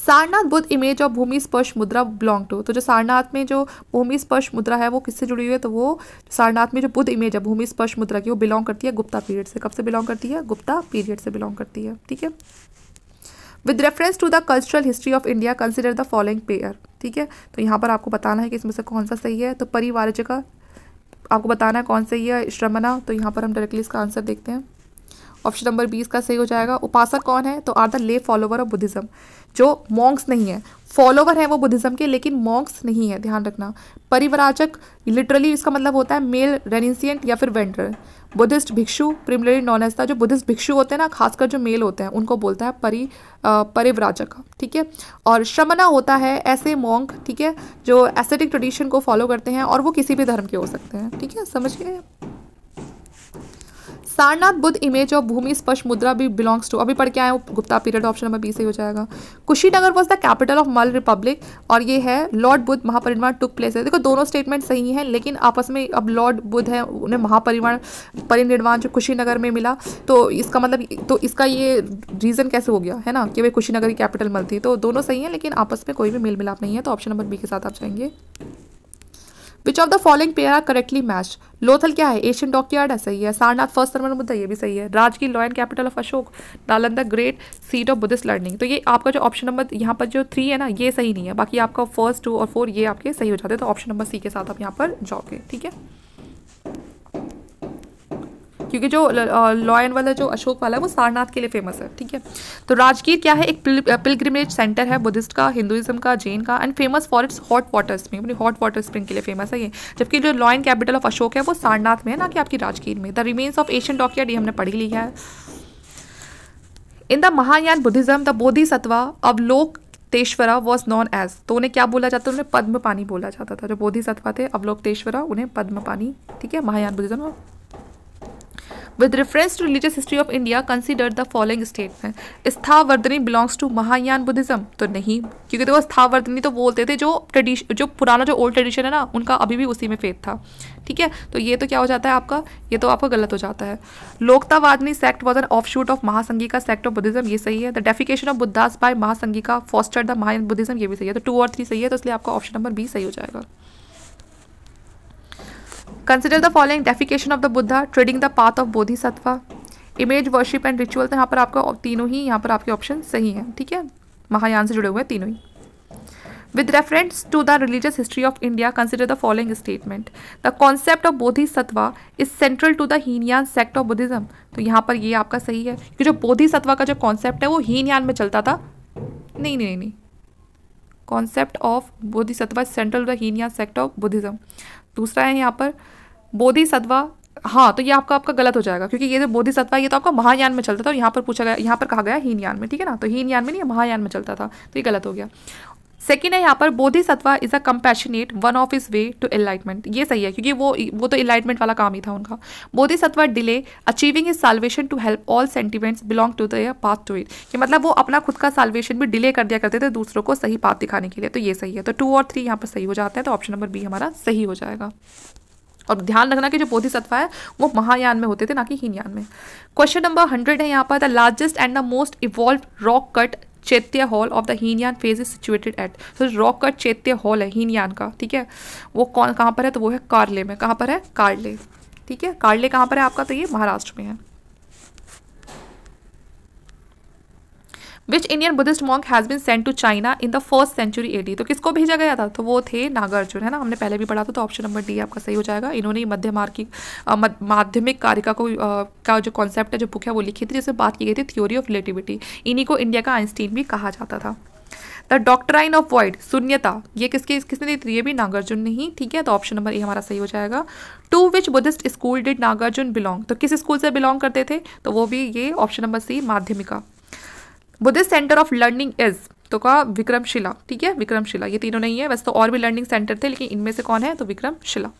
Sarnath Buddha image of bhumi स्पर्श मुद्रा बिलोंग टू तो जो सारनाथ में जो भूमि स्पर्श मुद्रा है वो किससे जुड़ी हुई है तो वो सारनाथ में जो बुद्ध इमेज है भूमि स्पर्श मुद्रा की वो बिलोंग करती है गुप्ता पीरियड से कब से बिलोंग करती है गुप्ता पीरियड से बिलोंग करती है ठीक है with reference to the cultural history of India consider the following pair ठीक है तो यहाँ पर आपको बताना है कि इसमें से कौन सा सही है तो परिवार का आपको बताना है कौन सही है श्रमना तो यहाँ पर हम डायरेक्टली इसका आंसर देखते हैं ऑप्शन नंबर बीस का सही हो जाएगा उपासक कौन है तो are the lay follower of Buddhism जो मॉन्क्स नहीं है फॉलोवर हैं वो बुद्धिज्म के लेकिन मॉन्क्स नहीं है ध्यान रखना परिवराचक लिटरली इसका मतलब होता है मेल रेनिसियंट या फिर wander Buddhist bhikshu primarily known as जो बुद्धिस्ट भिक्षु होते हैं ना खासकर जो मेल होते हैं उनको बोलता है परि परिवराजक ठीक है और श्रमना होता है ऐसे मॉन्क ठीक है जो एसेटिक ट्रेडिशन को फॉलो करते हैं और वो किसी भी धर्म के हो सकते हैं ठीक है समझिए सारनाथ बुद्ध इमेज ऑफ भूमि स्पर्श मुद्रा भी बिलोंग्स टू अभी पढ़ के आए Gupta period option number B से हो जाएगा Kushinagar was the capital of Malla republic और ये है lord Buddha Mahaparinirvana took place है देखो दोनों स्टेटमेंट सही हैं लेकिन आपस में अब लॉर्ड बुद्ध है उन्हें महापरिवार परिनिर्वाण जो कुशीनगर में मिला तो इसका मतलब तो इसका ये रीज़न कैसे हो गया है ना कि वे कुशीनगर की कैपिटल मल थी तो दोनों सही हैं लेकिन आपस में कोई भी मेल मिलाप नहीं है तो ऑप्शन नंबर बी के साथ आप जाएंगे which of the following pair are correctly match Lothal क्या है एशियन डॉकयार्ड है सही है सारनाथ फर्स्ट थर्मल मुद्दा ये भी सही है Rajgir lion capital of Ashoka Nalanda great seat of Buddhist learning तो ये आपका जो ऑप्शन नंबर यहाँ पर जो थ्री है ना ये सही नहीं है बाकी आपका फर्स्ट टू और फोर ये आपके सही हो जाते हैं तो ऑप्शन नंबर सी के साथ आप यहाँ पर जाओगे ठीक है क्योंकि जो लॉयन वाला जो अशोक वाला है वो सारनाथ के लिए फेमस है ठीक है तो राजगीर क्या है एक पिलग्रिमेज सेंटर है बुद्धिस्ट का हिंदुइज्म का जैन का and famous for its hot water spring अपनी हॉट वाटर स्प्रिंग के लिए फेमस है ये जबकि जो लॉयन कैपिटल ऑफ अशोक है वो सारनाथ में है ना कि आपकी राजगीर में the remains of ancient dockyard ये हमने पढ़ी ही लिया है in the Mahayana Buddhism the Bodhisattva लोक तेश्वरा वॉज नॉन एज तो उन्हें क्या बोला जाता था उन्हें पद्म पानी बोला जाता था जो बोधि सत्वा थे अवलोक तेश्वरा उन्हें पद्म पानी ठीक है Mahayana Buddhism with reference to religious history of India consider the following statement Sthaviravadin belongs to Mahayana Buddhism तो नहीं क्योंकि देखो स्थावर्धनी तो बोलते थे जो ट्रेडिश जो पुराना जो ओल्ड ट्रेडिशन है ना उनका अभी भी उसी में फेथ था ठीक है तो ये तो क्या हो जाता है आपका ये तो आपका गलत हो जाता है Lokottaravadin sect was an offshoot of Mahasanghika sect of Buddhism ये सही है the deification of Buddhas by Mahasanghika foster the Mahayana Buddhism ये भी सही है तो टू और थ्री सही है तो इसलिए आपका ऑप्शन नंबर बी सही हो जाएगा consider the following deification of the Buddha treading the path of sattva image worship and ritual तो यहाँ पर आपका तीनों ही यहाँ पर आपके ऑप्शन सही हैं ठीक है महायान से जुड़े हुए हैं तीनों ही reference to the religious history of India consider the following statement the concept of Bodhisattva is central to the Hinyan sect of Buddhism तो यहाँ पर ये आपका सही है कि जो सत्वा का जो कॉन्सेप्ट है वो हीनयान में चलता था नहीं नहीं नहीं concept of sattva central the Hinayana sect of Buddhism दूसरा है यहाँ पर बोधि सत्वा हाँ तो ये आपका आपका गलत हो जाएगा क्योंकि ये जो सत्वा ये तो आपका महायान में चलता था और यहाँ पर पूछा गया यहाँ पर कहा गया हीनयान में ठीक है ना तो हीनयान में नहीं महायान में चलता था तो ये गलत हो गया सेकेंड है यहाँ पर Bodhisattva is a compassionate one of his way to enlightenment ये सही है क्योंकि वो वो तो एनलाइटमेंट वाला काम ही था उनका Bodhisattva delay achieving his salvation to help all sentiments belong to the path to it कि मतलब वो अपना खुद का सालवेशन भी डिले कर दिया करते थे दूसरों को सही पाथ दिखाने के लिए तो ये सही है तो टू और थ्री यहाँ पर सही हो जाता है तो ऑप्शन नंबर बी हमारा सही हो जाएगा और ध्यान रखना कि जो बोधिसत्व है वो महायान में होते थे ना कि हीनयान में क्वेश्चन नंबर हंड्रेड है यहाँ पर the largest and the most evolve rock cut chaitya hall of the Hinayana phase is situated at सो रॉक कट चैत्य हॉल है हीनयान का ठीक है वो कौन कहाँ पर है तो वो है कार्ले में कहाँ पर है कार्ले ठीक है कार्ले कहाँ पर है आपका तो ये महाराष्ट्र में है which Indian Buddhist monk has been sent to China in the first century AD तो किसको भेजा गया था तो वो थे नागार्जुन है ना हमने पहले भी पढ़ा था तो ऑप्शन नंबर डी आपका सही हो जाएगा इन्होंने मध्य की माध्यमिक कारिका को आ, का जो कॉन्सेप्ट है जो बुक है वो लिखी थी जिससे बात की गई थी थ्योरी ऑफ रिलेटिविटी इन्हीं को इंडिया का आइंस्टीन भी कहा जाता था द डॉक्ट्राइन ऑफ वाइड शून्यता ये किसके किसने दी थी ये भी नागार्जुन ने ही ठीक है तो ऑप्शन नंबर ए हमारा सही हो जाएगा to which Buddhist school did Nagarjuna belong तो किस स्कूल से बिलोंग करते थे तो वो भी ये option number C Madhyamika Buddhist centre of learning is तो कहा विक्रमशिला ठीक है विक्रमशिला ये तीनों नहीं है वैसे तो और भी लर्निंग सेंटर थे लेकिन इनमें से कौन है तो Vikramashila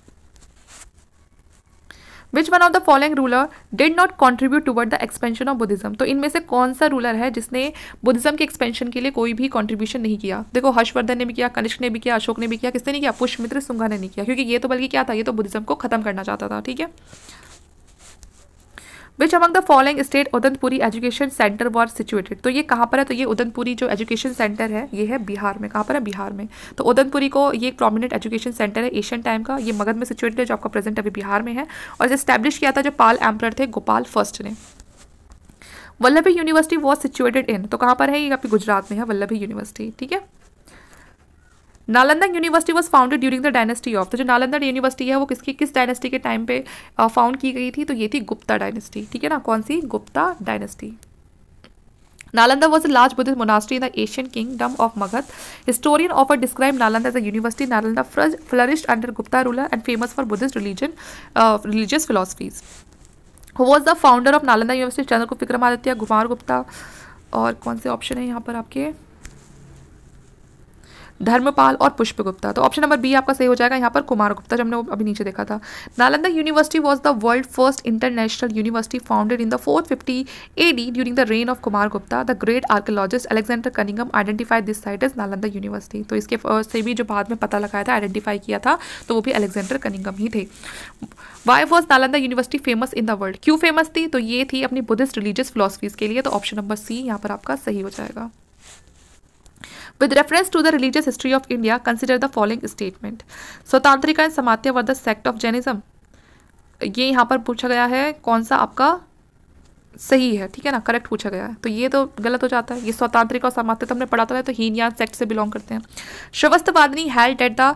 which one of the following ruler did not contribute toward the expansion of Buddhism तो इनमें से कौन सा रूलर है जिसने बुद्धिज्म के एक्सपेंशन के लिए कोई भी कॉन्ट्रीब्यूशन नहीं किया देखो हर्षवर्धन ने भी किया कनिष्क ने भी किया अशोक ने भी किया किसने नहीं किया पुष्पमित्र सुंगा ने नहीं किया क्योंकि ये तो बल्कि क्या था ये तो बुद्धिज्म को खत्म करना चाहता था ठीक है which among the following state Odantapuri education centre were situated तो ये कहाँ पर है तो ये उधमपुरी जो एजुकेशन सेंटर है ये है बिहार में कहाँ पर है बिहार में तो उधमपुरी को ये एक प्रोमिनेंट एजुकेशन सेंटर है एशियन टाइम का ये मगध में सिचुएटेड है जो आपका प्रेजेंट अभी बिहार में है और इस्टेब्लिश किया था जो पाल एम्पलर थे गोपाल फर्स्ट ने Vallabhi university was situated in तो कहाँ पर है ये आपकी गुजरात में है वल्लभी यूनिवर्सिटी ठीक है Nalanda university was founded during the dynasty of तो जो नालंदा यूनिवर्सिटी है वो किसकी किस डायनेस्टी के टाइम पे फाउंड की गई थी तो ये थी गुप्ता डायनेस्टी ठीक है ना कौन सी Gupta dynasty Nalanda was a large Buddhist monastery in the ancient kingdom of Magadha historian ऑफ अर describe Nalanda as university Nalanda फ्रज flourish under Gupta ruler and famous for Buddhist religion religious philosophies who was the founder of Nalanda university Chandra को विक्रमादित्य कुमार गुप्ता और कौन से ऑप्शन है यहाँ पर आपके धर्मपाल और पुष्प गुप्ता तो ऑप्शन नंबर बी आपका सही हो जाएगा यहाँ पर कुमार गुप्ता जो हमने अभी नीचे देखा था Nalanda university was the world first international university founded in the fourth fifty A D during the reign of Kumara Gupta the great archaeologist Alexander Cunningham identify this site is Nalanda university तो इसके से भी जो बाद में पता लगाया था आइडेंटिफाई किया था तो वो भी अलेक्जेंडर कनिंगम ही थे why was Nalanda university famous in the world क्यों फेमस थी तो ये थी अपनी बुद्धिस्ट रिलीजियस फिलोसफीज के लिए तो ऑप्शन नंबर सी यहाँ पर आपका सही हो जाएगा with reference to the religious history of India consider the following statement Svatantrika and Sammitiya were the sect of Jainism ये यहाँ पर पूछा गया है कौन सा आपका सही है ठीक है ना करेक्ट पूछा गया है तो ये तो गलत हो जाता है ये स्वतंत्रिक और समात्य तो हमने पढ़ा था तो, तो हीनयान सेक्ट से बिलोंग करते हैं वादनी held at the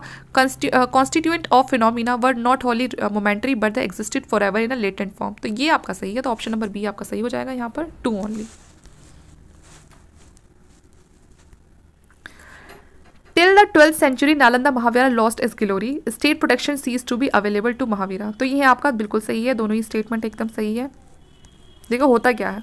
constituent of phenomena were not wholly momentary but the existed for ever in a latent form तो ये आपका सही है तो ऑप्शन नंबर बी आपका सही हो जाएगा यहाँ पर to only twelfth century Nalanda Mahavihara lost is glory state protection cease to be available to Mahavihara तो ये आपका बिल्कुल सही है दोनों ही स्टेटमेंट एकदम सही है देखो होता क्या है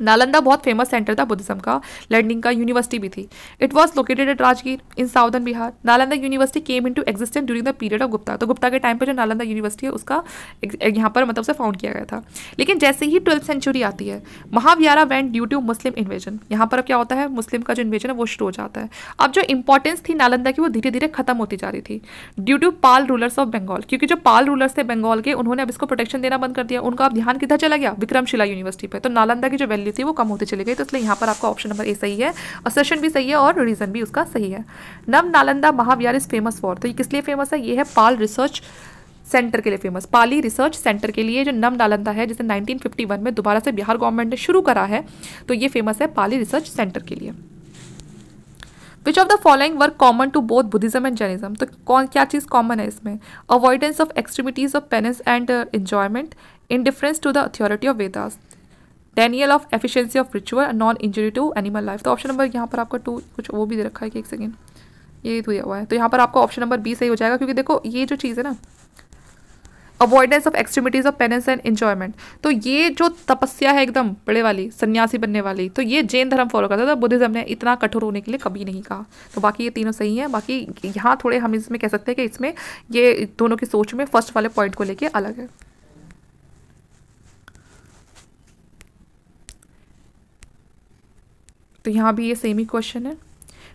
नालंदा बहुत फेमस सेंटर था बुद्धिज्म का लर्निंग का यूनिवर्सिटी भी थी it was located at Rajgir in southern Bihar Nalanda university came into existent during the period of Gupta तो गुप्ता के टाइम पर जो नालंदा यूनिवर्सिटी है उसका यहाँ पर मतलब से फाउंड किया गया था लेकिन जैसे ही ट्वेल्थ सेंचुरी आती है Mahavihara waned due to Muslim invasion यहाँ पर अब क्या होता है मुस्लिम का जो इन्वेजन है वो शुरू हो जाता है अब जो इंपॉर्टेंस थी नालंदा की वो धीरे धीरे खत्म होती जा रही थी due to Pala rulers of Bengal क्योंकि जो पाल रूलर्स थे बंगाल के उन्होंने अब इसको प्रोटेक्शन देना बंद कर दिया उनका अब ध्यान किधर चला गया विक्रमशिला यूनिवर्सिटी पर तो नालंदा की जो वैली वैल्यू थी वो कम होती चली गई तो इसलिए यहाँ पर आपका ऑप्शन नंबर ए सही है असेशन भी सही है और रीज़न भी उसका सही है name Nalanda Mahavihara is famous for तो ये किस लिए फेमस है ये है पाल रिसर्च सेंटर के लिए फेमस पाली रिसर्च सेंटर के लिए जो नम नालंदा है जिसे 1951 में दोबारा से बिहार गवर्नमेंट ने शुरू करा है तो ये फेमस है पाली रिसर्च सेंटर के लिए which of the following were common to both Buddhism and Jainism तो कौन क्या चीज़ कॉमन है इसमें avoidance of extremities of penance and enjoyment indifference to the authority of Vedas denial of efficiency of ritual non injury to animal life तो ऑप्शन नंबर यहाँ पर आपका टू कुछ वो भी दे रखा है कि एक सेकेंड ये तो हुआ है तो यहाँ पर आपका ऑप्शन नंबर बी सही हो जाएगा क्योंकि देखो ये जो चीज़ है ना avoidance of extremities of penance and enjoyment तो ये जो तपस्या है एकदम बड़े वाली सन्यासी बनने वाली तो ये जैन धर्म फॉलो करता था बुद्धिज्म ने इतना कठोर होने के लिए कभी नहीं कहा तो बाकी ये तीनों सही हैं बाकी यहाँ थोड़े हम इसमें कह सकते हैं कि इसमें ये दोनों की सोच में फर्स्ट वाले पॉइंट को लेके अलग है तो यहाँ भी ये सेम ही क्वेश्चन है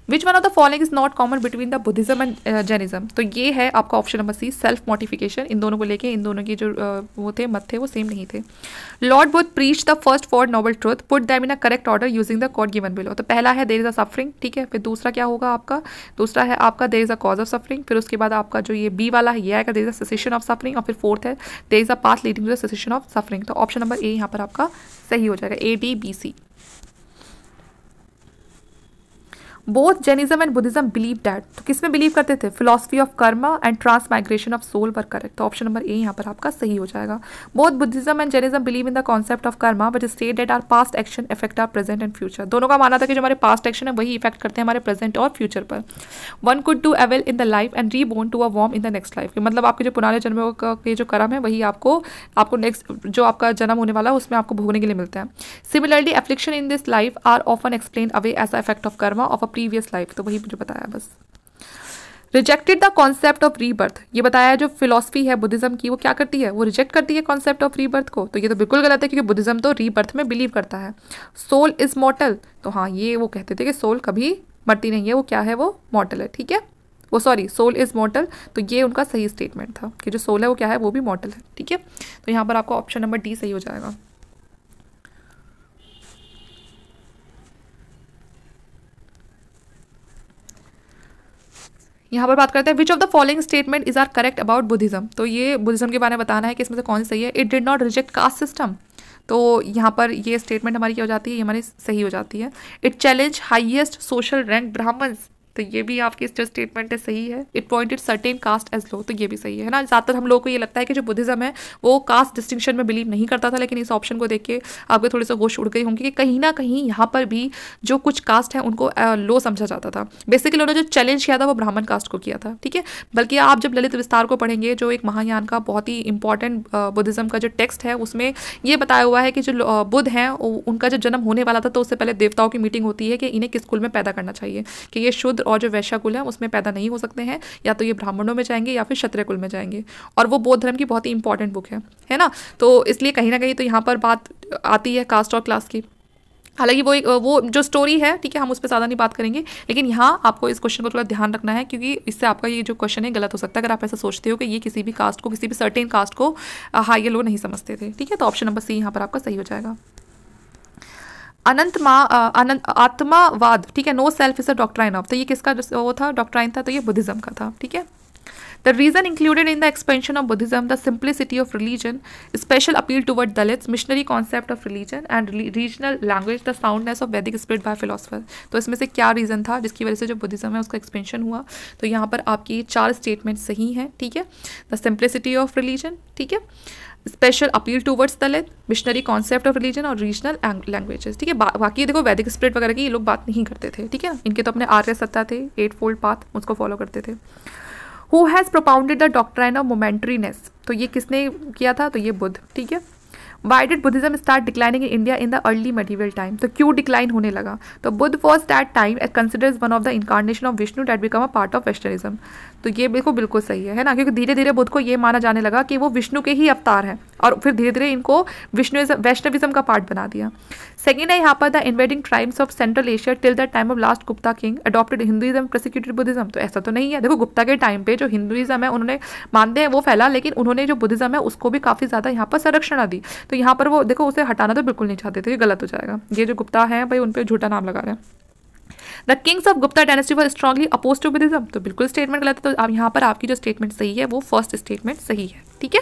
which one of the following is not common between the Buddhism and Jainism तो ये है आपका option number C self mortification इन दोनों को लेके इन दोनों के जो uh, वो थे मत थे वो सेम नहीं थे lord Buddha preach the first four noble truth put them in a correct order using the code given below तो पहला है देर इज अ सफरिंग ठीक है फिर दूसरा क्या होगा आपका दूसरा है आपका there is a cause of suffering फिर उसके बाद आपका जो ये बी वाला है ये आएगा there is cessation of suffering और फिर फोर्थ है there is a path leading to the cessation of suffering तो ऑप्शन नंबर ए यहाँ पर आपका सही हो जाएगा A D B C both Jainism and Buddhism believe that तो किस में बिलीव करते थे philosophy of karma and transmigration of soul पर करेक्ट तो ऑप्शन नंबर ए यहाँ पर आपका सही हो जाएगा both Buddhism and Jainism believe in the concept of karma but state that are past action effect are present and future दोनों का माना था कि जो हमारे पास्ट एक्शन है वही इफेक्ट करते हैं हमारे प्रेजेंट और फ्यूचर पर one could do well in the life and reborn to a worm in the next life मतलब आपके जो पुराने जन्म के जो कर्म है वही आपको आपको नेक्स्ट जो आपका जन्म होने वाला है उसमें आपको भोगने के लिए मिलता है similarly affliction in this life are often explain away as a effect of karma of a previous life तो वही मुझे बताया बस rejected the concept of rebirth ये बताया जो फिलोसफी है बुद्धिज्म की वो क्या करती है वो रिजेक्ट करती है कॉन्सेप्ट ऑफ रीबर्थ को तो ये तो बिल्कुल गलत है क्योंकि बुद्धिज्म तो रीबर्थ में बिलीव करता है सोल इज मॉटल तो हाँ ये वो कहते थे कि सोल कभी मरती नहीं है वो क्या है वो मॉटल है ठीक है वो सॉरी सोल इज मॉटल तो ये उनका सही स्टेटमेंट था कि जो सोल है वो क्या है वो भी मॉटल है ठीक है तो यहाँ पर आपका ऑप्शन नंबर डी सही हो जाएगा यहाँ पर बात करते हैं which of the following statement is are correct about Buddhism तो ये बुद्धिज्म के बारे में बताना है कि इसमें से कौन सही है it did not reject caste system तो यहाँ पर ये स्टेटमेंट हमारी क्या हो जाती है ये हमारी सही हो जाती है it challenge highest social rank Brahmans तो ये भी आपकी स्टेटमेंट है सही है it pointed certain caste as low तो ये भी सही है ना ज़्यादातर हम लोगों को ये लगता है कि जो बुद्धिज्म है वो कास्ट डिस्टिंक्शन में बिलीव नहीं करता था लेकिन इस ऑप्शन को देख के आपके थोड़े से होश उड़ गई होंगी कि कहीं ना कहीं यहाँ पर भी जो कुछ कास्ट है उनको लो समझा जाता था बेसिकली उन्होंने जो चैलेंज किया था वो ब्राह्मण कास्ट को किया था ठीक है बल्कि आप जब ललित विस्तार को पढ़ेंगे जो एक महायान का बहुत ही इंपॉर्टेंट बुद्धिज्म का जो टेक्स्ट है उसमें ये बताया हुआ है कि जो बुद्ध हैं उनका जब जन्म होने वाला था तो उससे पहले देवताओं की मीटिंग होती है कि इन्हें किस कुल में पैदा करना चाहिए कि ये शुद्ध और जो वैश्या कुल है उसमें पैदा नहीं हो सकते हैं या तो ये ब्राह्मणों में जाएंगे या फिर क्षत्रिय कुल में जाएंगे और वो बौद्ध धर्म की बहुत ही इंपॉर्टेंट बुक है है ना तो इसलिए कहीं ना कहीं तो यहाँ पर बात आती है कास्ट और क्लास की हालांकि वो एक वो जो स्टोरी है ठीक है हम उस पर ज़्यादा नहीं बात करेंगे लेकिन यहाँ आपको इस क्वेश्चन को थोड़ा ध्यान रखना है क्योंकि इससे आपका ये जो क्वेश्चन है गलत हो सकता है अगर आप ऐसा सोचते हो कि ये किसी भी कास्ट को किसी भी सर्टेन कास्ट को हाई या लो नहीं समझते थे ठीक है तो ऑप्शन नंबर सी यहाँ पर आपका सही हो जाएगा अनंत मा अनंत आत्मावाद ठीक है no self is a doctrine of तो ये किसका वो था डॉक्ट्राइन था तो ये बुद्धिज्म का था ठीक है the reason included in the expansion of Buddhism the simplicity of religion special appeal towards Dalits missionary concept of religion and regional language the soundness of Vedic spirit by philosopher तो इसमें से क्या रीजन था जिसकी वजह से जो बुद्धिज्म है उसका एक्सपेंशन हुआ तो यहाँ पर आपकी ये चार स्टेटमेंट सही हैं ठीक है द सिंप्लिसिटी ऑफ रिलीजन ठीक है special appeal towards Dalit missionary concept of religion और रीजनल लैंग्वेजेस ठीक है बाकी देखो वैदिक स्प्रिट वगैरह की ये लोग बात नहीं करते थे ठीक है ना इनके तो अपने आर्य सत्ता थे एट फोल्ड पाथ उसको फॉलो करते थे who has propounded the doctrine of momentariness तो ये किसने किया था तो ये बुद्ध ठीक है why did Buddhism start declining in India in the early material time तो क्यों डिक्लाइन होने लगा तो Buddha was that time at considers one of the incarnation of Vishnu that become a part of Vaishnavism तो ये बिल्कुल बिल्कुल सही है है ना क्योंकि धीरे धीरे बुद्ध को ये माना जाने लगा कि वो विष्णु के ही अवतार हैं और फिर धीरे धीरे इनको विष्णु वैष्णविज्म का पार्ट बना दिया सेकेंड है यहाँ पर the invading tribes of central Asia till the time of last Gupta king adopted Hinduism prosecuted Buddhism तो ऐसा तो नहीं है देखो गुप्ता के टाइम पे जो हिंदुइज्म है उन्होंने मानते हैं वो फैला लेकिन उन्होंने जो बुद्धिज्म है उसको भी काफ़ी ज़्यादा यहाँ पर संरक्षण दी तो यहाँ पर वो देखो उसे हटाना तो बिल्कुल नहीं चाहते थे ये गलत हो जाएगा ये जो गुप्ता है भाई उन पर झूठा नाम लगा रहे हैं the kings of Gupta dynasty for strongly oppose to Buddhism तो बिल्कुल स्टेटमेंट गलत है तो अब यहाँ पर आपकी जो स्टेटमेंट सही है वो फर्स्ट स्टेटमेंट सही है ठीक है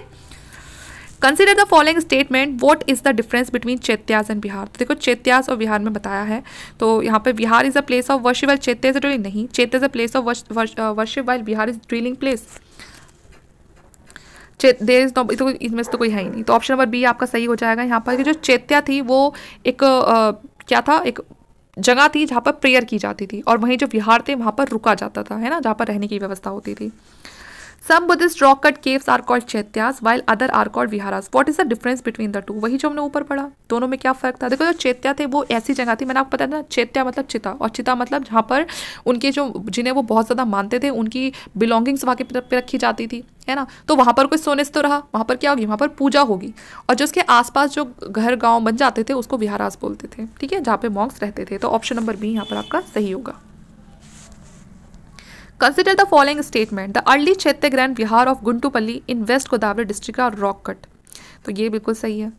consider the following statement what is the difference between chaityas and vihara तो देखो चैत्यास और बिहार में बताया है तो यहाँ पे vihara is a place of worship while chaitya is dwelling नहीं chaitya is a place of worship while vihara is dwelling place there is no तो इसमें से तो कोई है ही नहीं तो ऑप्शन नंबर बी आपका सही हो जाएगा यहाँ पर कि जो चैत्या थी वो एक आ, uh, क्या था एक जगह थी जहाँ पर प्रेयर की जाती थी और वहीं जो विहार थे वहाँ पर रुका जाता था है ना जहाँ पर रहने की व्यवस्था होती थी some Buddhist rock cut caves are called chaityas while other are called viharas what is the difference between the two वही जो हमने ऊपर पढ़ा दोनों में क्या फर्क था देखो जो चैत्या थे वो ऐसी जगह थी मैंने आपको पता ना चैत्या मतलब चिता और चिता मतलब जहाँ पर उनके जो जिन्हें वो बहुत ज़्यादा मानते थे उनकी बिलोंगिंग्स वहाँ के रखी जाती थी है ना तो वहाँ पर कोई सोनेस तो रहा वहाँ पर क्या होगी वहाँ पर पूजा होगी और जो उसके आसपास जो घर गांव बन जाते थे उसको विहारास बोलते थे ठीक है जहाँ पे मॉन्क्स रहते थे तो ऑप्शन नंबर बी यहाँ पर आपका सही होगा the following statement the early chaitya grand Vihar of Guntupalli in West Godavari district का रॉक कट तो ये बिल्कुल सही है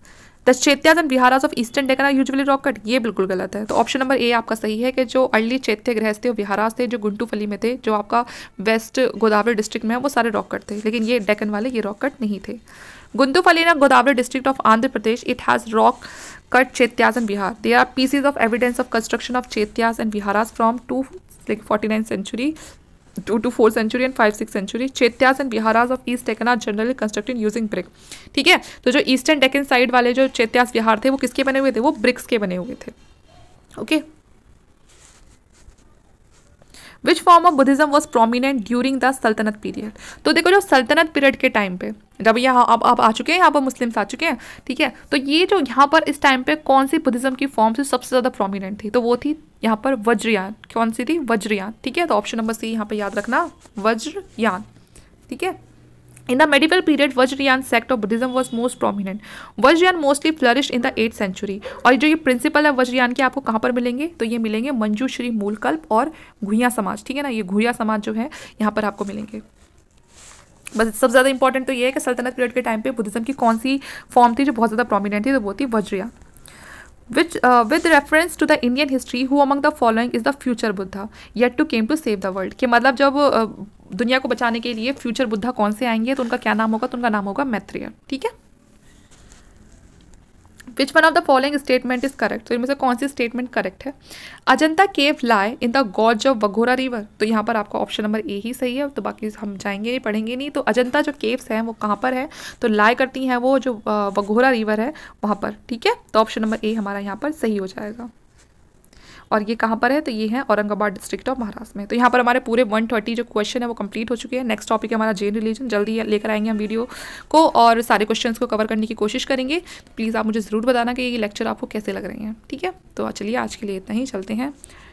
the chaityas and vihara of eastern Deccan are usually rock cut ये बिल्कुल गलत है तो ऑप्शन नंबर ए आपका सही है कि जो अर्ली चैत्य ग्रह थे बिहाराज थे जो गुंटूफली में थे जो आपका वेस्ट गोदावरी डिस्ट्रिक्ट में है वो सारे रॉक कट थे लेकिन ये डेकन वाले ये रॉक कट नहीं थे गुंटूफली ना Godavari district of Andhra Pradesh it has rock cut chaityas and vihara they are pieces of evidence of construction of chaityas and vihara from to like forty nine century to to fourth century and five six century chaityas and viharas of east Deccan are generally constructed using brick ठीक है तो जो ईस्टर्न डेकन साइड वाले जो चेत्यास बिहार थे वो किसके बने हुए थे वो ब्रिक्स के बने हुए थे okay okay? Which form of Buddhism was prominent during the सल्तनत पीरियड तो देखो जो सल्तनत पीरियड के टाइम पे जब यहाँ अब आप आ चुके हैं यहाँ पर मुस्लिम्स आ चुके हैं ठीक है तो ये जो यहाँ पर इस टाइम पे कौन सी बुद्धिज्म की फॉर्म से सबसे ज़्यादा प्रोमिनेंट थी तो वो थी यहाँ पर वज्रयान कौन सी थी वज्रयान ठीक है तो ऑप्शन नंबर सी यहाँ पर याद रखना वज्रयान ठीक है In the medieval period, Vajrayana sect of Buddhism was most prominent. Vajrayana mostly flourished in the 8th century. और जो ये प्रिंसिपल है वज्रयान के आपको कहाँ पर मिलेंगे तो ये मिलेंगे मंजूश्री मूलकल्प और घुइया समाज ठीक है ना ये घुइया समाज जो है यहाँ पर आपको मिलेंगे बस सबसे ज़्यादा इंपॉर्टेंट तो ये है कि सल्तनत पीरियड के टाइम पे बुद्धिज़्म की कौन सी फॉर्म थी जो बहुत ज़्यादा प्रोमिनेंट थी तो वो थी Vajrayana which uh, with reference to the Indian history who among the following is the future Buddha yet to came to save the world कि मतलब जब दुनिया को बचाने के लिए फ्यूचर बुद्धा कौन से आएंगे तो उनका क्या नाम होगा तो उनका नाम होगा मैत्रेय ठीक है which one of the following statement is correct तो इनमें से कौन सी स्टेटमेंट करेक्ट है Ajanta cave lie in the gorge of Waghora river तो यहाँ पर आपका ऑप्शन नंबर ए ही सही है तो बाकी हम जाएंगे नहीं पढ़ेंगे नहीं तो अजंता जो केव्स हैं वो कहाँ पर है तो लाए करती हैं वो जो वघोरा रिवर है वहाँ पर ठीक है तो ऑप्शन नंबर ए हमारा यहाँ पर सही हो जाएगा और ये कहाँ पर है तो ये है औरंगाबाद डिस्ट्रिक्ट ऑफ महाराष्ट्र में तो यहाँ पर हमारे पूरे 130 जो क्वेश्चन है वो कंप्लीट हो चुके हैं नेक्स्ट टॉपिक है हमारा जैन रिलीजन जल्दी लेकर आएंगे हम वीडियो को और सारे क्वेश्चन को कवर करने की कोशिश करेंगे प्लीज़ आप मुझे ज़रूर बताना कि ये लेक्चर आपको कैसे लग रहे हैं ठीक है तो चलिए आज के लिए इतना ही चलते हैं